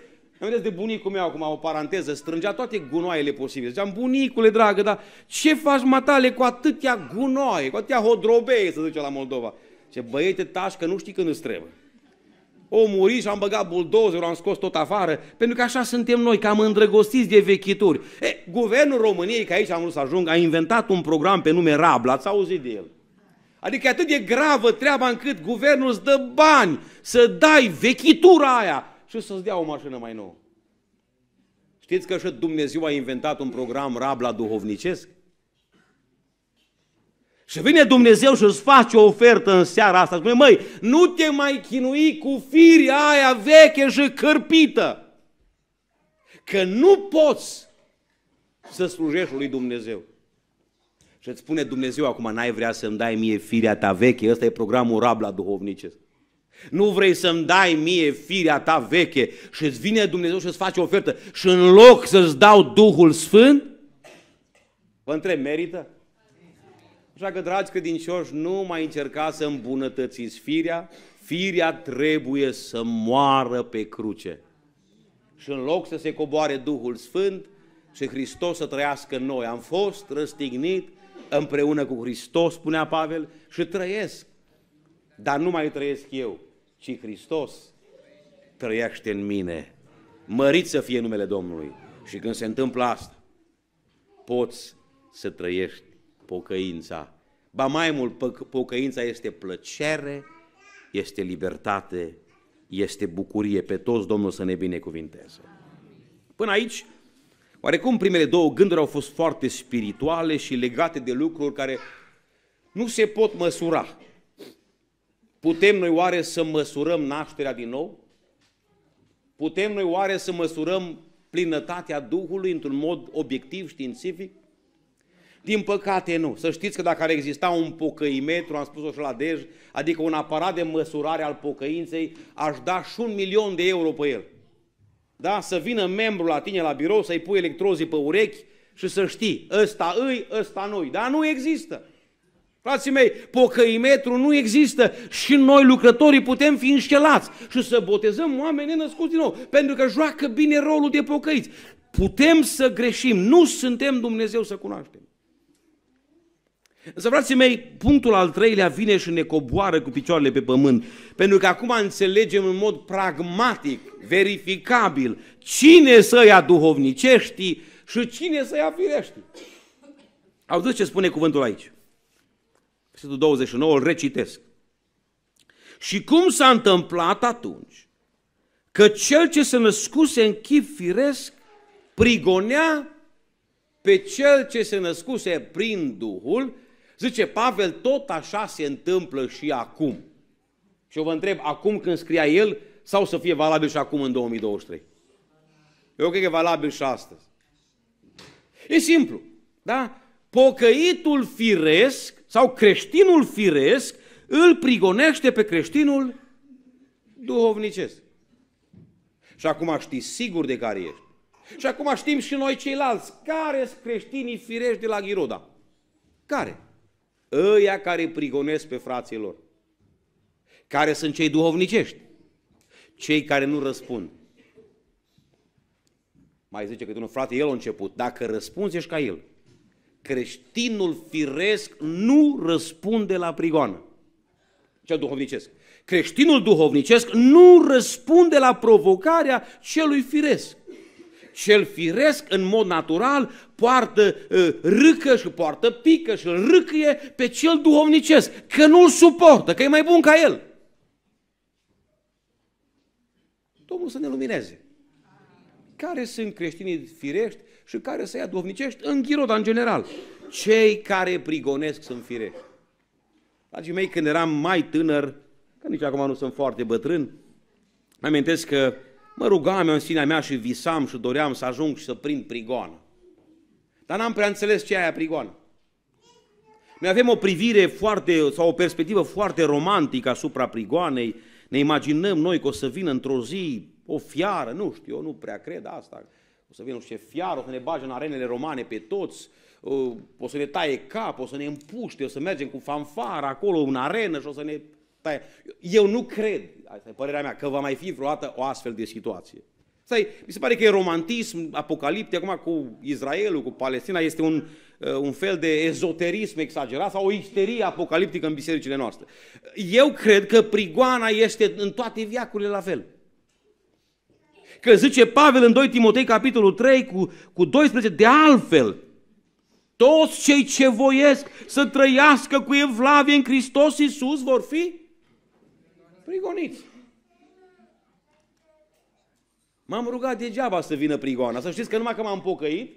Speaker 1: amintesc de bunicul meu acum, o paranteză, strângea toate gunoaiele posibile. Ziceam, bunicule dragă, dar ce faci matale cu atâtea gunoaie, cu atâtea hodrobeie, să zice la Moldova? Ce băiete că nu știi când îți trebuie. O muri și am băgat buldozerul, am scos tot afară, pentru că așa suntem noi, cam îndrăgostiți de vechituri. E, guvernul României, că aici am vrut să ajung, a inventat un program pe nume Rabla, ați auzit de el. Adică atât de gravă treaba încât guvernul îți dă bani să dai vechitura aia și să-ți dea o mașină mai nouă. Știți că și Dumnezeu a inventat un program rabla duhovnicesc? Și vine Dumnezeu și îți face o ofertă în seara asta. Spune, măi, nu te mai chinui cu firia aia veche și cărpită. Că nu poți să slujești lui Dumnezeu. Și îți spune Dumnezeu acum, n-ai vrea să-mi dai mie firea ta veche, ăsta e programul rabla duhovnicesc. Nu vrei să-mi dai mie firea ta veche și îți vine Dumnezeu și îți face o ofertă și în loc să-ți dau Duhul Sfânt, vă întreb, merită? Așa că, dragi credincioși, nu mai încerca să îmbunătățiți firea, firea trebuie să moară pe cruce. Și în loc să se coboare Duhul Sfânt și Hristos să trăiască în noi. Am fost răstignit împreună cu Hristos, spunea Pavel, și trăiesc. Dar nu mai trăiesc eu, ci Hristos trăiește în mine. Mărit să fie numele Domnului. Și când se întâmplă asta, poți să trăiești pocăința. Ba mai mult, pocăința este plăcere, este libertate, este bucurie. Pe toți Domnul să ne binecuvinteze. Până aici, oarecum primele două gânduri au fost foarte spirituale și legate de lucruri care nu se pot măsura. Putem noi oare să măsurăm nașterea din nou? Putem noi oare să măsurăm plinătatea Duhului într-un mod obiectiv, științific? Din păcate nu. Să știți că dacă ar exista un pocăimetru, am spus-o și la Dej, adică un aparat de măsurare al pocăinței, aș da și un milion de euro pe el. Da? Să vină membru la tine la birou, să-i pui electrozii pe urechi și să știi, ăsta îi, ăsta noi. Dar nu există. Frații mei, pocăimetru nu există și noi lucrătorii putem fi înșelați și să botezăm oameni nenăscuți din nou, pentru că joacă bine rolul de pocăiți. Putem să greșim, nu suntem Dumnezeu să cunoaștem. Însă, frații mei, punctul al treilea vine și ne coboară cu picioarele pe pământ, pentru că acum înțelegem în mod pragmatic, verificabil, cine să ia duhovnicești și cine să ia firești. Auziți ce spune cuvântul aici? versetul 29, îl recitesc. Și cum s-a întâmplat atunci că cel ce se născuse în chip firesc prigonea pe cel ce se născuse prin Duhul, zice Pavel, tot așa se întâmplă și acum. Și eu vă întreb, acum când scria el, sau să fie valabil și acum în 2023? Eu cred că e valabil și astăzi. E simplu, da? Pocăitul firesc sau creștinul firesc îl prigonește pe creștinul duhovnicesc. Și acum știi sigur de care ești. Și acum știm și noi ceilalți. Care sunt creștinii firești de la Ghiroda? Care? Ăia care prigonesc pe frații lor. Care sunt cei duhovnicești? Cei care nu răspund. Mai zice că nu frate, el a început. Dacă răspunzi, ești ca el creștinul firesc nu răspunde la prigoană. Cel duhovnicesc. Creștinul duhovnicesc nu răspunde la provocarea celui firesc. Cel firesc, în mod natural, poartă ă, râcă și poartă pică și îl râcâie pe cel duhovnicesc, că nu-l suportă, că e mai bun ca el. Domnul să ne lumineze. Care sunt creștinii firești și care să ia duhovnicești în ghiroda în general. Cei care prigonesc sunt firești. Dragii mei, când eram mai tânăr, că nici acum nu sunt foarte bătrân, mă amintesc că mă rugam eu în sinea mea și visam și doream să ajung și să prind prigoană. Dar n-am prea înțeles ce e aia prigoană. Noi avem o privire foarte, sau o perspectivă foarte romantică asupra prigoanei, ne imaginăm noi că o să vină într-o zi o fiară, nu știu, eu nu prea cred asta. O să vină un șefiar, o să ne bage în arenele romane pe toți, o să ne taie cap, o să ne împuște, o să mergem cu fanfara acolo în arenă și o să ne taie. Eu nu cred, asta e părerea mea, că va mai fi vreodată o astfel de situație. Asta e, mi se pare că e romantism apocaliptic acum cu Israelul, cu Palestina, este un, uh, un fel de ezoterism exagerat sau o isterie apocaliptică în bisericile noastre. Eu cred că prigoana este în toate viacurile la fel că zice Pavel în 2 Timotei capitolul 3 cu, cu 12, de altfel, toți cei ce voiesc să trăiască cu evlavie în Hristos Iisus vor fi prigoniți. M-am rugat degeaba să vină prigoana. Să știți că numai că m-am pocăit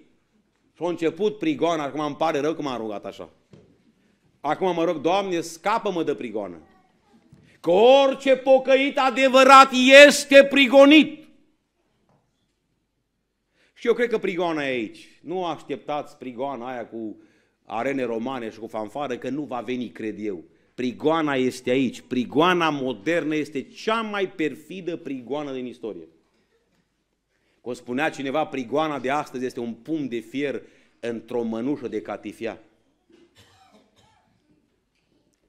Speaker 1: și a început prigoana, acum îmi pare rău că m-am rugat așa. Acum mă rog, Doamne, scapă-mă de prigoană. Că orice pocăit adevărat este prigonit. Și eu cred că prigoana e aici. Nu așteptați prigoana aia cu arene romane și cu fanfară, că nu va veni, cred eu. Prigoana este aici. Prigoana modernă este cea mai perfidă prigoană din istorie. Cum spunea cineva, prigoana de astăzi este un pumn de fier într-o mănușă de catifia.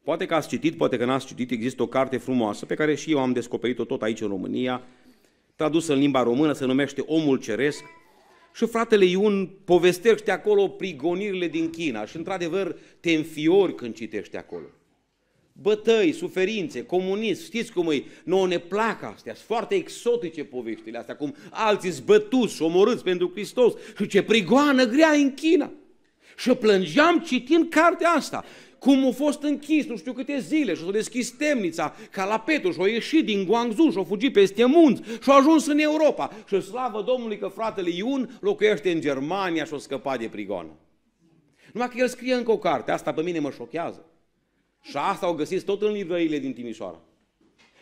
Speaker 1: Poate că ați citit, poate că n-ați citit, există o carte frumoasă pe care și eu am descoperit-o tot aici în România, tradusă în limba română, se numește Omul Ceresc, și fratele Iun povestește acolo prigonirile din China și într-adevăr te înfiori când citești acolo. Bătăi, suferințe, comunism, știți cum e, nu ne plac astea, sunt foarte exotice poveștile astea, cum alții zbătuți, omorâți pentru Hristos și ce prigoană grea în China. Și plângeam citind cartea asta cum a fost închis nu știu câte zile și s-a deschis temnița, Petru, și-a ieșit din Guangzhou și-a fugit peste munți și-a ajuns în Europa. Și slavă Domnului că fratele Iun locuiește în Germania și-a scăpat de prigonă. Numai că el scrie încă o carte, asta pe mine mă șochează. Și asta o găsit tot în livrările din Timișoara.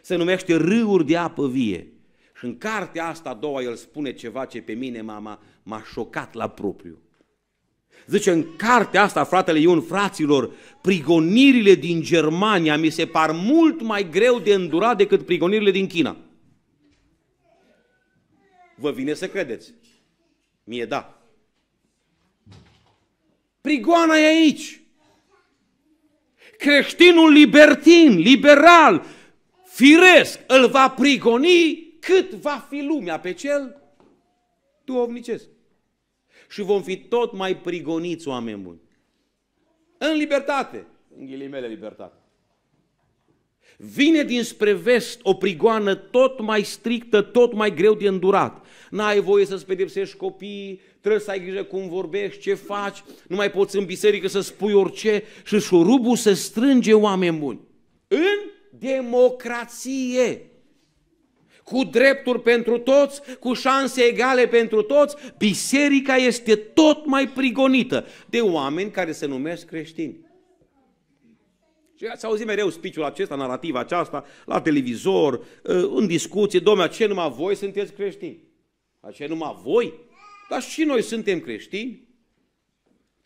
Speaker 1: Se numește Râuri de apă vie. Și în cartea asta a doua el spune ceva ce pe mine mama m-a șocat la propriu. Zice, în cartea asta, fratele Ion, fraților, prigonirile din Germania mi se par mult mai greu de îndurat decât prigonirile din China. Vă vine să credeți. Mie da. Prigoana e aici. Creștinul libertin, liberal, firesc, îl va prigoni cât va fi lumea pe cel duhovnicesc și vom fi tot mai prigoniți oameni buni. În libertate, în ghilimele libertate. Vine dinspre vest o prigoană tot mai strictă, tot mai greu de îndurat. N-ai voie să-ți pedepsești copiii, trebuie să ai grijă cum vorbești, ce faci, nu mai poți în biserică să spui orice și șurubul se strânge oameni buni. În democrație cu drepturi pentru toți, cu șanse egale pentru toți, biserica este tot mai prigonită de oameni care se numesc creștini. Și ați auzit mereu spiciul acesta, narrativa aceasta, la televizor, ă, în discuții, domnule, ce numai voi sunteți creștini? Ce numai voi? Dar și noi suntem creștini,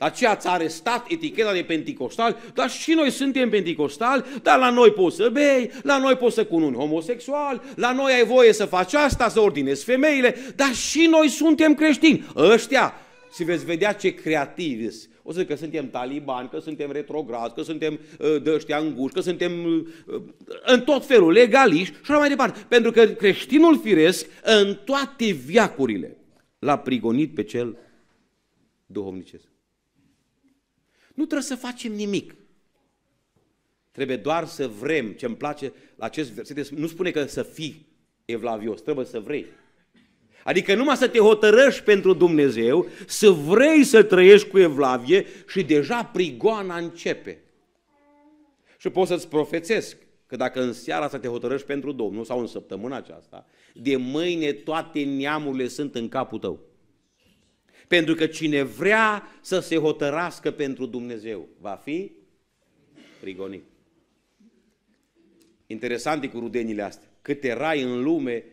Speaker 1: dar ce ați arestat eticheta de penticostal? Dar și noi suntem penticostali, dar la noi poți să bei, la noi poți să cununi homosexual, la noi ai voie să faci asta, să ordinezi femeile, dar și noi suntem creștini. Ăștia, și veți vedea ce creativi sunt. O să zic că suntem talibani, că suntem retrograzi, că suntem uh, de ăștia înguși, că suntem uh, uh, în tot felul legaliști și așa mai departe. Pentru că creștinul firesc în toate viacurile l-a prigonit pe cel duhovnicesc. Nu trebuie să facem nimic. Trebuie doar să vrem. Ce îmi place la acest verset, nu spune că să fii evlavios, trebuie să vrei. Adică numai să te hotărăști pentru Dumnezeu, să vrei să trăiești cu evlavie și deja prigoana începe. Și pot să-ți profețesc că dacă în seara să te hotărăști pentru Domnul sau în săptămâna aceasta, de mâine toate neamurile sunt în capul tău. Pentru că cine vrea să se hotărască pentru Dumnezeu va fi prigonit. Interesant e cu rudenile astea. Cât erai în lume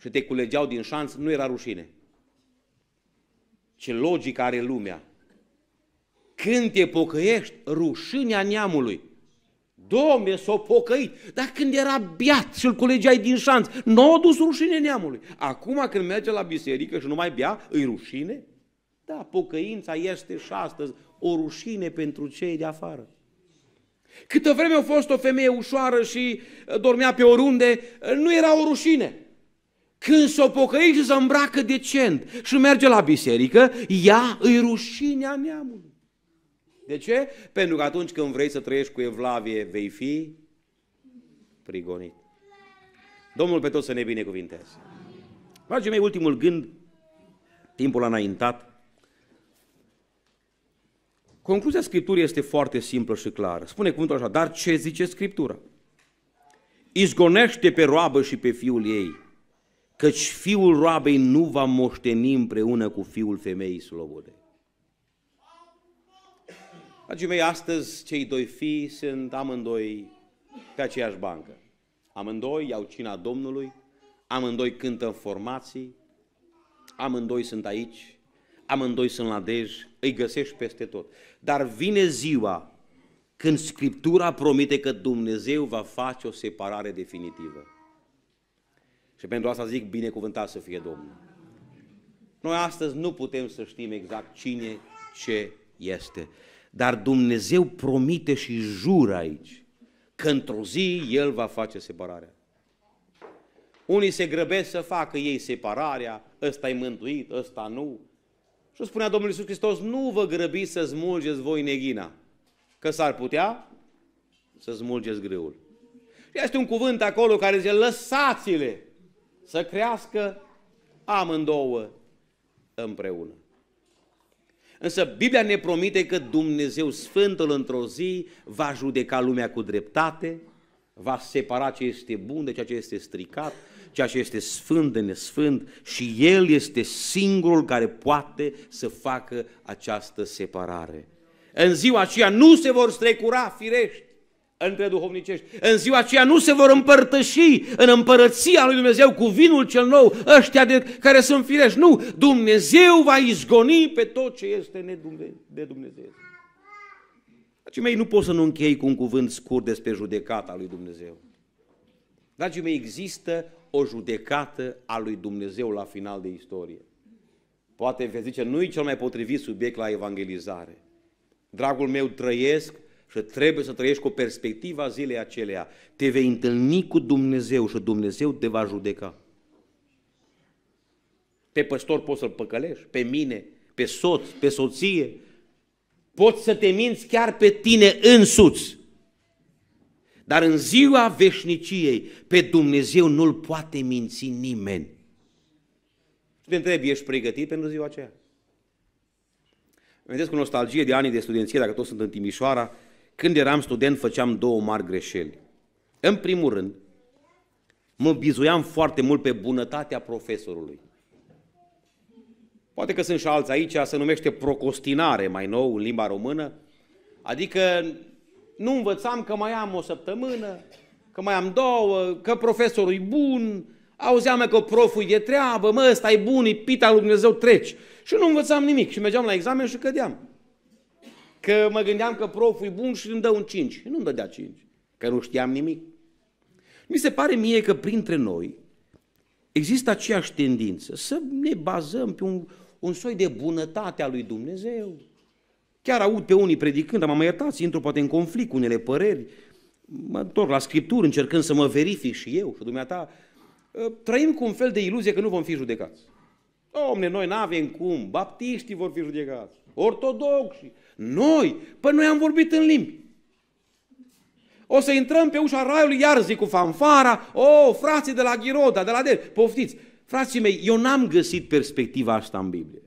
Speaker 1: și te culegeau din șanț, nu era rușine. Ce logică are lumea. Când te pocăiești, rușinea neamului. Domne, s-o pocăit. Dar când era biat și îl culegeai din șanț, nu a dus rușine neamului. Acum când merge la biserică și nu mai bea, îi rușine? Da, pocăința este și astăzi o rușine pentru cei de afară. Câtă vreme a fost o femeie ușoară și uh, dormea pe oriunde, uh, nu era o rușine. Când s-o pocăi și se îmbracă decent și merge la biserică, ea îi rușinea neamului. De ce? Pentru că atunci când vrei să trăiești cu evlavie, vei fi prigonit. Domnul pe toți să ne binecuvinteze. Dragii mei, ultimul gând, timpul a înaintat, Concluzia Scripturii este foarte simplă și clară. Spune cuvântul așa, dar ce zice Scriptura? Izgonește pe roabă și pe fiul ei, căci fiul roabei nu va moșteni împreună cu fiul femeii slobode. Dragii mei, astăzi cei doi fii sunt amândoi pe aceeași bancă. Amândoi iau cina Domnului, amândoi cântă în formații, amândoi sunt aici, amândoi sunt la dej, îi găsești peste tot. Dar vine ziua când Scriptura promite că Dumnezeu va face o separare definitivă. Și pentru asta zic, binecuvântat să fie Domnul. Noi astăzi nu putem să știm exact cine ce este, dar Dumnezeu promite și jură aici că într-o zi El va face separarea. Unii se grăbesc să facă ei separarea, ăsta e mântuit, ăsta nu, și spunea Domnul Iisus Hristos, nu vă grăbiți să smulgeți voi neghina, că s-ar putea să smulgeți greul. Și este un cuvânt acolo care zice, lăsați-le să crească amândouă împreună. Însă Biblia ne promite că Dumnezeu Sfântul într-o zi va judeca lumea cu dreptate, va separa ce este bun de ceea ce este stricat ceea ce este sfânt de nesfânt și El este singurul care poate să facă această separare. În ziua aceea nu se vor strecura firești între duhovnicești. În ziua aceea nu se vor împărtăși în împărăția lui Dumnezeu cu vinul cel nou, ăștia de care sunt firești. Nu, Dumnezeu va izgoni pe tot ce este de Dumnezeu. Dragii mei, nu pot să nu închei cu un cuvânt scurt despre judecata lui Dumnezeu. Dragii mei, există o judecată a lui Dumnezeu la final de istorie. Poate vei zice, nu-i cel mai potrivit subiect la evangelizare. Dragul meu, trăiesc și trebuie să trăiești cu perspectiva zilei acelea. Te vei întâlni cu Dumnezeu și Dumnezeu te va judeca. Pe păstor poți să-l păcălești, pe mine, pe soț, pe soție. Poți să te minți chiar pe tine însuți. Dar în ziua veșniciei, pe Dumnezeu nu-L poate minți nimeni. Și te întrebi, ești pregătit pentru ziua aceea? Vedeți cu nostalgie de anii de studenție, dacă tot sunt în Timișoara, când eram student făceam două mari greșeli. În primul rând, mă bizuiam foarte mult pe bunătatea profesorului. Poate că sunt și alți aici, se numește procostinare mai nou în limba română, adică nu învățam că mai am o săptămână, că mai am două, că profesorul e bun, auzeam că proful e de treabă, mă, ăsta e bun, e pita lui Dumnezeu, treci. Și nu învățam nimic și mergeam la examen și cădeam. Că mă gândeam că proful e bun și îmi dă un 5. nu îmi dădea 5, că nu știam nimic. Mi se pare mie că printre noi există aceeași tendință să ne bazăm pe un, un soi de bunătate a lui Dumnezeu, Chiar aud pe unii predicând, am mai iertați, intru poate în conflict cu unele păreri, mă întorc la Scripturi încercând să mă verific și eu și dumneata. Ă, trăim cu un fel de iluzie că nu vom fi judecați. Domne, noi nu avem cum, baptiștii vor fi judecați, ortodoxi, noi, păi noi am vorbit în limbi. O să intrăm pe ușa raiului, iar zic cu fanfara, o, oh, frații de la Ghiroda, de la Del, poftiți. Frații mei, eu n-am găsit perspectiva asta în Biblie.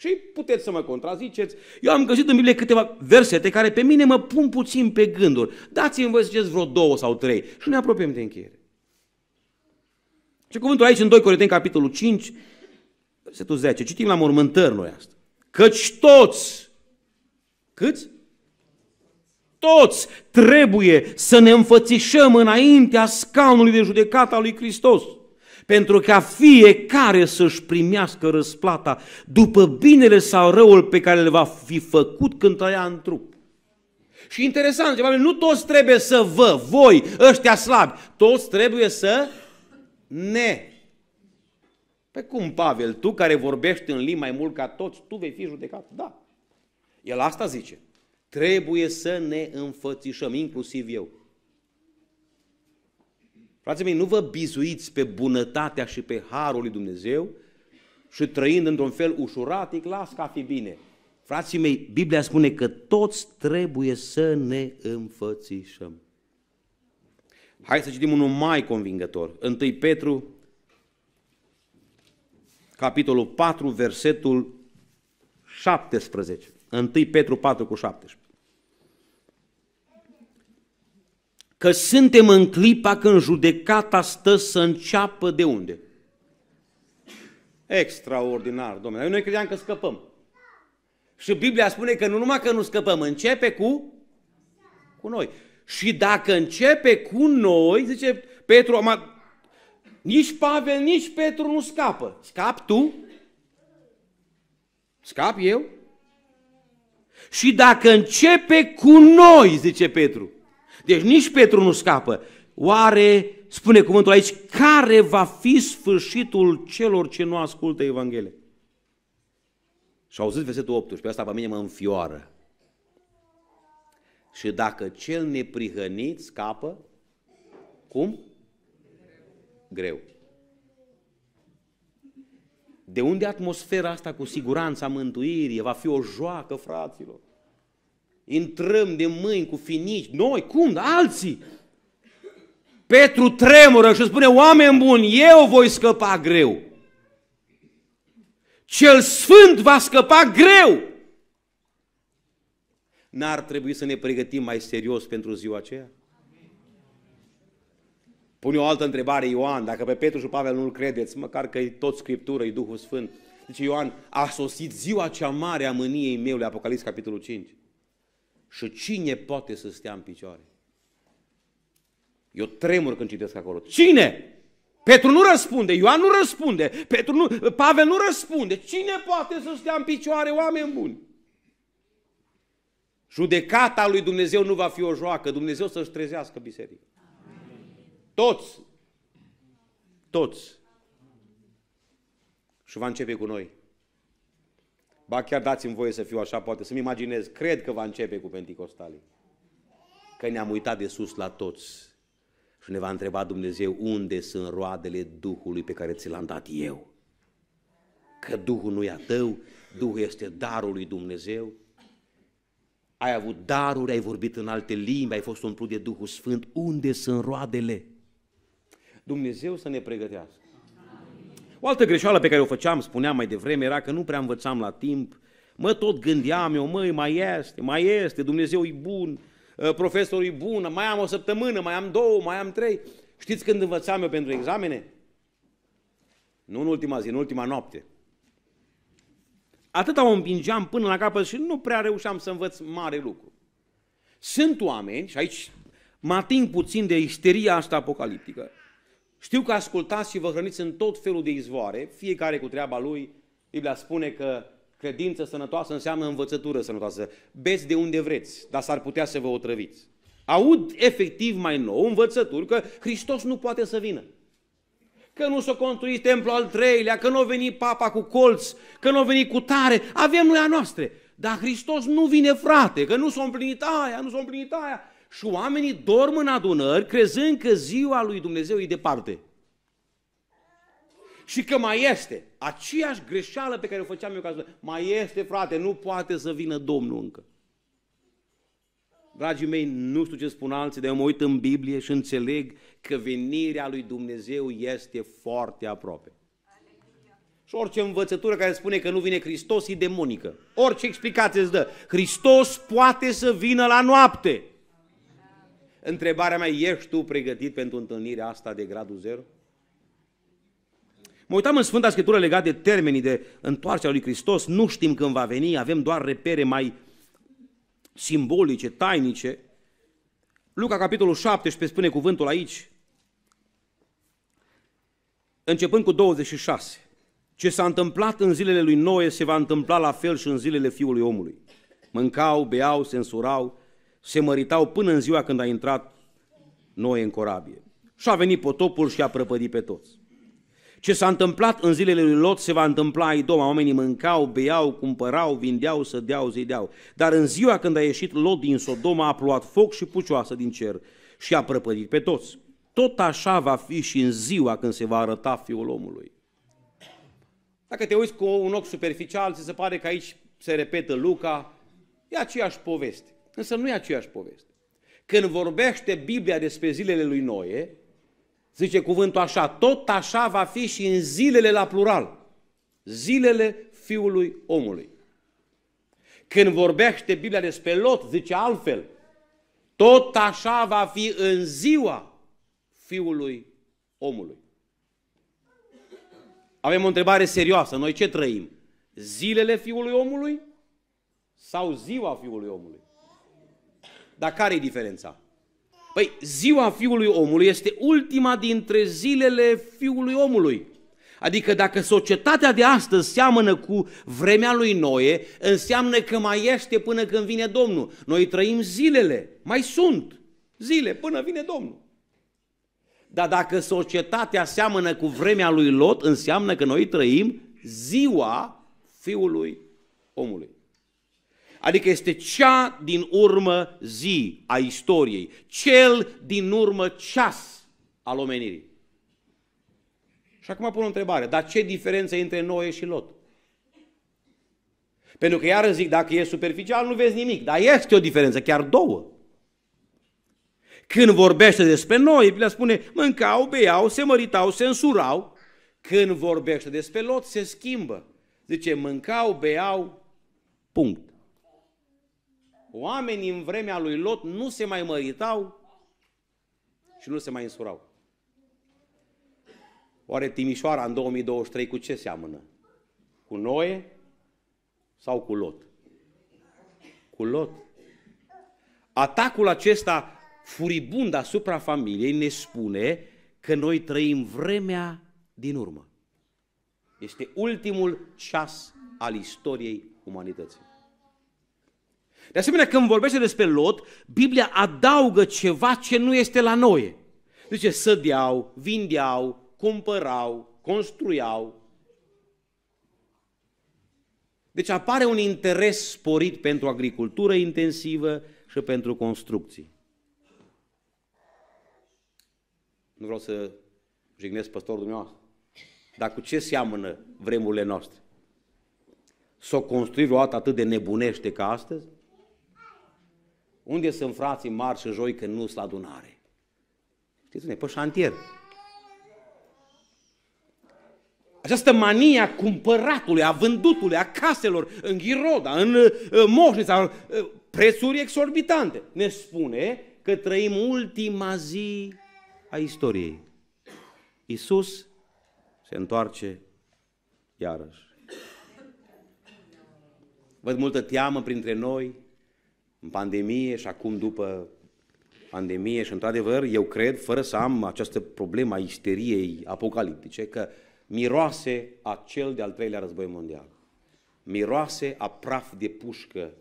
Speaker 1: Și puteți să mă contraziceți. Eu am găsit în Biblie câteva versete care pe mine mă pun puțin pe gânduri. Dați-mi voi ziceți vreo două sau trei și ne apropiem de încheiere. Și cuvântul aici în 2 Corinteni, capitolul 5, versetul 10. Citim la mormântări noi asta. Căci toți, câți? Toți trebuie să ne înfățișăm înaintea scaunului de judecată a lui Hristos pentru ca fiecare să-și primească răsplata după binele sau răul pe care le va fi făcut când trăia în trup. Și interesant, ceva, nu toți trebuie să vă, voi, ăștia slabi, toți trebuie să ne. Pe cum, Pavel, tu care vorbești în limbi mai mult ca toți, tu vei fi judecat? Da. El asta zice. Trebuie să ne înfățișăm, inclusiv eu. Frații mei, nu vă bizuiți pe bunătatea și pe harul lui Dumnezeu și trăind într-un fel ușuratic, las ca fi bine. Frații mei, Biblia spune că toți trebuie să ne înfățișăm. Hai să citim unul mai convingător. 1 Petru, capitolul 4, versetul 17. 1 Petru 4 cu 17. că suntem în clipa când judecata stă să înceapă de unde? Extraordinar, domnule. Eu noi credeam că scăpăm. Și Biblia spune că nu numai că nu scăpăm, începe cu, cu noi. Și dacă începe cu noi, zice Petru, ma, nici Pavel, nici Petru nu scapă. Scap tu? Scap eu? Și dacă începe cu noi, zice Petru, deci nici Petru nu scapă. Oare, spune cuvântul aici, care va fi sfârșitul celor ce nu ascultă Evanghelia? Și auzit versetul 18, asta pe mine mă înfioară. Și dacă cel neprihănit scapă, cum? Greu. De unde atmosfera asta cu siguranța mântuirii? Va fi o joacă, fraților intrăm de mâini cu finici, noi, cum, alții. Petru tremură și spune, oameni buni, eu voi scăpa greu. Cel sfânt va scăpa greu. N-ar trebui să ne pregătim mai serios pentru ziua aceea? Pune o altă întrebare Ioan, dacă pe Petru și Pavel nu-l credeți, măcar că e tot Scriptură, e Duhul Sfânt. Zice Ioan, a sosit ziua cea mare a mâniei meu, Apocalipsa capitolul 5. Și cine poate să stea în picioare? Eu tremur când citesc acolo. Cine? Petru nu răspunde, Ioan nu răspunde, Petru nu, Pavel nu răspunde. Cine poate să stea în picioare, oameni buni? Judecata lui Dumnezeu nu va fi o joacă. Dumnezeu să-și trezească biserica. Toți. Toți. Și va începe cu noi. Ba chiar dați-mi voie să fiu așa, poate să-mi imaginez, cred că va începe cu Pentecostalii. Că ne-am uitat de sus la toți și ne va întreba Dumnezeu unde sunt roadele Duhului pe care ți l-am dat eu. Că Duhul nu e a tău, Duhul este darul lui Dumnezeu. Ai avut daruri, ai vorbit în alte limbi, ai fost umplut de Duhul Sfânt. Unde sunt roadele? Dumnezeu să ne pregătească o altă greșeală pe care o făceam, spuneam mai devreme, era că nu prea învățam la timp. Mă, tot gândeam eu, măi, mai este, mai este, Dumnezeu e bun, ă, profesorul e bun, mai am o săptămână, mai am două, mai am trei. Știți când învățam eu pentru examene? Nu în ultima zi, în ultima noapte. Atâta o împingeam până la capăt și nu prea reușeam să învăț mare lucru. Sunt oameni, și aici mă ating puțin de isteria asta apocaliptică, știu că ascultați și vă hrăniți în tot felul de izvoare, fiecare cu treaba lui. Biblia spune că credință sănătoasă înseamnă învățătură sănătoasă. Beți de unde vreți, dar s-ar putea să vă otrăviți. Aud efectiv mai nou învățături că Hristos nu poate să vină. Că nu s-a construit templul al treilea, că nu a venit papa cu colț, că nu a venit cu tare. Avem noi a noastră. Dar Hristos nu vine, frate, că nu s-a împlinit aia, nu s-a împlinit aia și oamenii dorm în adunări crezând că ziua lui Dumnezeu e departe. Și că mai este aceeași greșeală pe care o făceam eu ca să mai este, frate, nu poate să vină Domnul încă. Dragii mei, nu știu ce spun alții, dar eu mă uit în Biblie și înțeleg că venirea lui Dumnezeu este foarte aproape. Și orice învățătură care spune că nu vine Hristos e demonică. Orice explicație îți dă. Hristos poate să vină la noapte. Întrebarea mea, ești tu pregătit pentru întâlnirea asta de gradul zero? Mă uitam în Sfânta Scriptură legat de termenii de întoarcerea lui Hristos, nu știm când va veni, avem doar repere mai simbolice, tainice. Luca, capitolul 17, spune cuvântul aici, începând cu 26. Ce s-a întâmplat în zilele lui Noe se va întâmpla la fel și în zilele Fiului Omului. Mâncau, beau, se însurau, se măritau până în ziua când a intrat noi în corabie. Și a venit potopul și a prăpădit pe toți. Ce s-a întâmplat în zilele lui Lot se va întâmpla ai doma. Oamenii mâncau, beau, cumpărau, vindeau, deau, zideau. Dar în ziua când a ieșit Lot din Sodoma a pluat foc și pucioasă din cer și a prăpădit pe toți. Tot așa va fi și în ziua când se va arăta Fiul omului. Dacă te uiți cu un ochi superficial, ți se pare că aici se repetă Luca, e aceeași poveste. Însă nu e aceeași poveste. Când vorbește Biblia despre zilele lui Noe, zice cuvântul așa, tot așa va fi și în zilele la plural. Zilele fiului omului. Când vorbește Biblia despre Lot, zice altfel, tot așa va fi în ziua fiului omului. Avem o întrebare serioasă. Noi ce trăim? Zilele fiului omului sau ziua fiului omului? Dar care e diferența? Păi ziua fiului omului este ultima dintre zilele fiului omului. Adică dacă societatea de astăzi seamănă cu vremea lui Noe, înseamnă că mai este până când vine Domnul. Noi trăim zilele, mai sunt zile până vine Domnul. Dar dacă societatea seamănă cu vremea lui Lot, înseamnă că noi trăim ziua fiului omului adică este cea din urmă zi a istoriei, cel din urmă ceas al omenirii. Și acum pun o întrebare, dar ce diferență e între Noe și Lot? Pentru că iară zic, dacă e superficial, nu vezi nimic, dar este o diferență, chiar două. Când vorbește despre noi, Biblia spune, mâncau, beau, se măritau, se însurau. Când vorbește despre Lot, se schimbă. Zice, mâncau, beau, punct. Oamenii în vremea lui Lot nu se mai măritau și nu se mai însurau. Oare Timișoara în 2023 cu ce seamănă? Cu Noe sau cu Lot? Cu Lot. Atacul acesta furibund asupra familiei ne spune că noi trăim vremea din urmă. Este ultimul ceas al istoriei umanității. De asemenea, când vorbește despre Lot, Biblia adaugă ceva ce nu este la noi. Zice, sădeau, vindeau, cumpărau, construiau. Deci apare un interes sporit pentru agricultură intensivă și pentru construcții. Nu vreau să jignesc păstorul dumneavoastră. Dar cu ce seamănă vremurile noastre? S-o construi vreodată atât de nebunește ca astăzi? Unde sunt frații mari și joi când nu sunt la adunare? Știți unde? Pe șantier. Această manie a cumpăratului, a vândutului, a caselor, în Ghiroda, în uh, Moșnița, uh, prețuri exorbitante, ne spune că trăim ultima zi a istoriei. Isus se întoarce iarăși. Văd multă teamă printre noi, în pandemie și acum după pandemie și într-adevăr eu cred, fără să am această problemă a isteriei apocaliptice, că miroase a cel de-al treilea război mondial. Miroase a praf de pușcă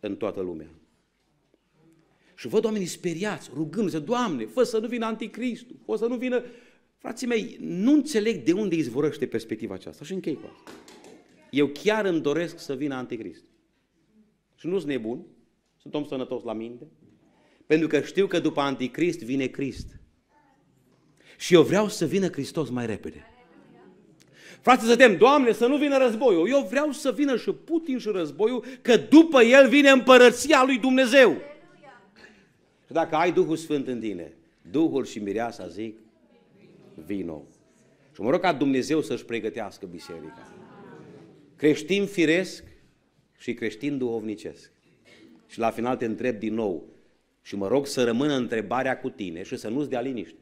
Speaker 1: în toată lumea. Și văd oamenii speriați, rugându-se, Doamne, fă să nu vină anticristul, fă să nu vină... Frații mei, nu înțeleg de unde izvorăște perspectiva aceasta și închei cu asta. Eu chiar îmi doresc să vină anticristul. Și nu sunt nebun, sunt om sănătos la minte? Pentru că știu că după anticrist vine Crist. Și eu vreau să vină Hristos mai repede. Frate, să tem, Doamne, să nu vină războiul. Eu vreau să vină și Putin și războiul, că după el vine împărăția lui Dumnezeu. Și dacă ai Duhul Sfânt în tine, Duhul și Mireasa zic, vino. Și mă rog ca Dumnezeu să-și pregătească biserica. Creștin firesc și creștin duhovnicesc. Și la final te întreb din nou și mă rog să rămână întrebarea cu tine și să nu-ți dea liniște.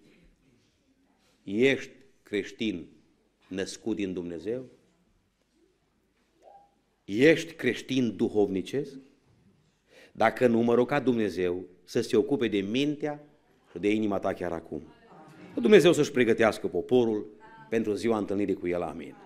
Speaker 1: Ești creștin născut din Dumnezeu? Ești creștin duhovnicesc? Dacă nu, mă rog ca Dumnezeu să se ocupe de mintea și de inima ta chiar acum. Dumnezeu să-și pregătească poporul pentru ziua întâlnirii cu El. Amin.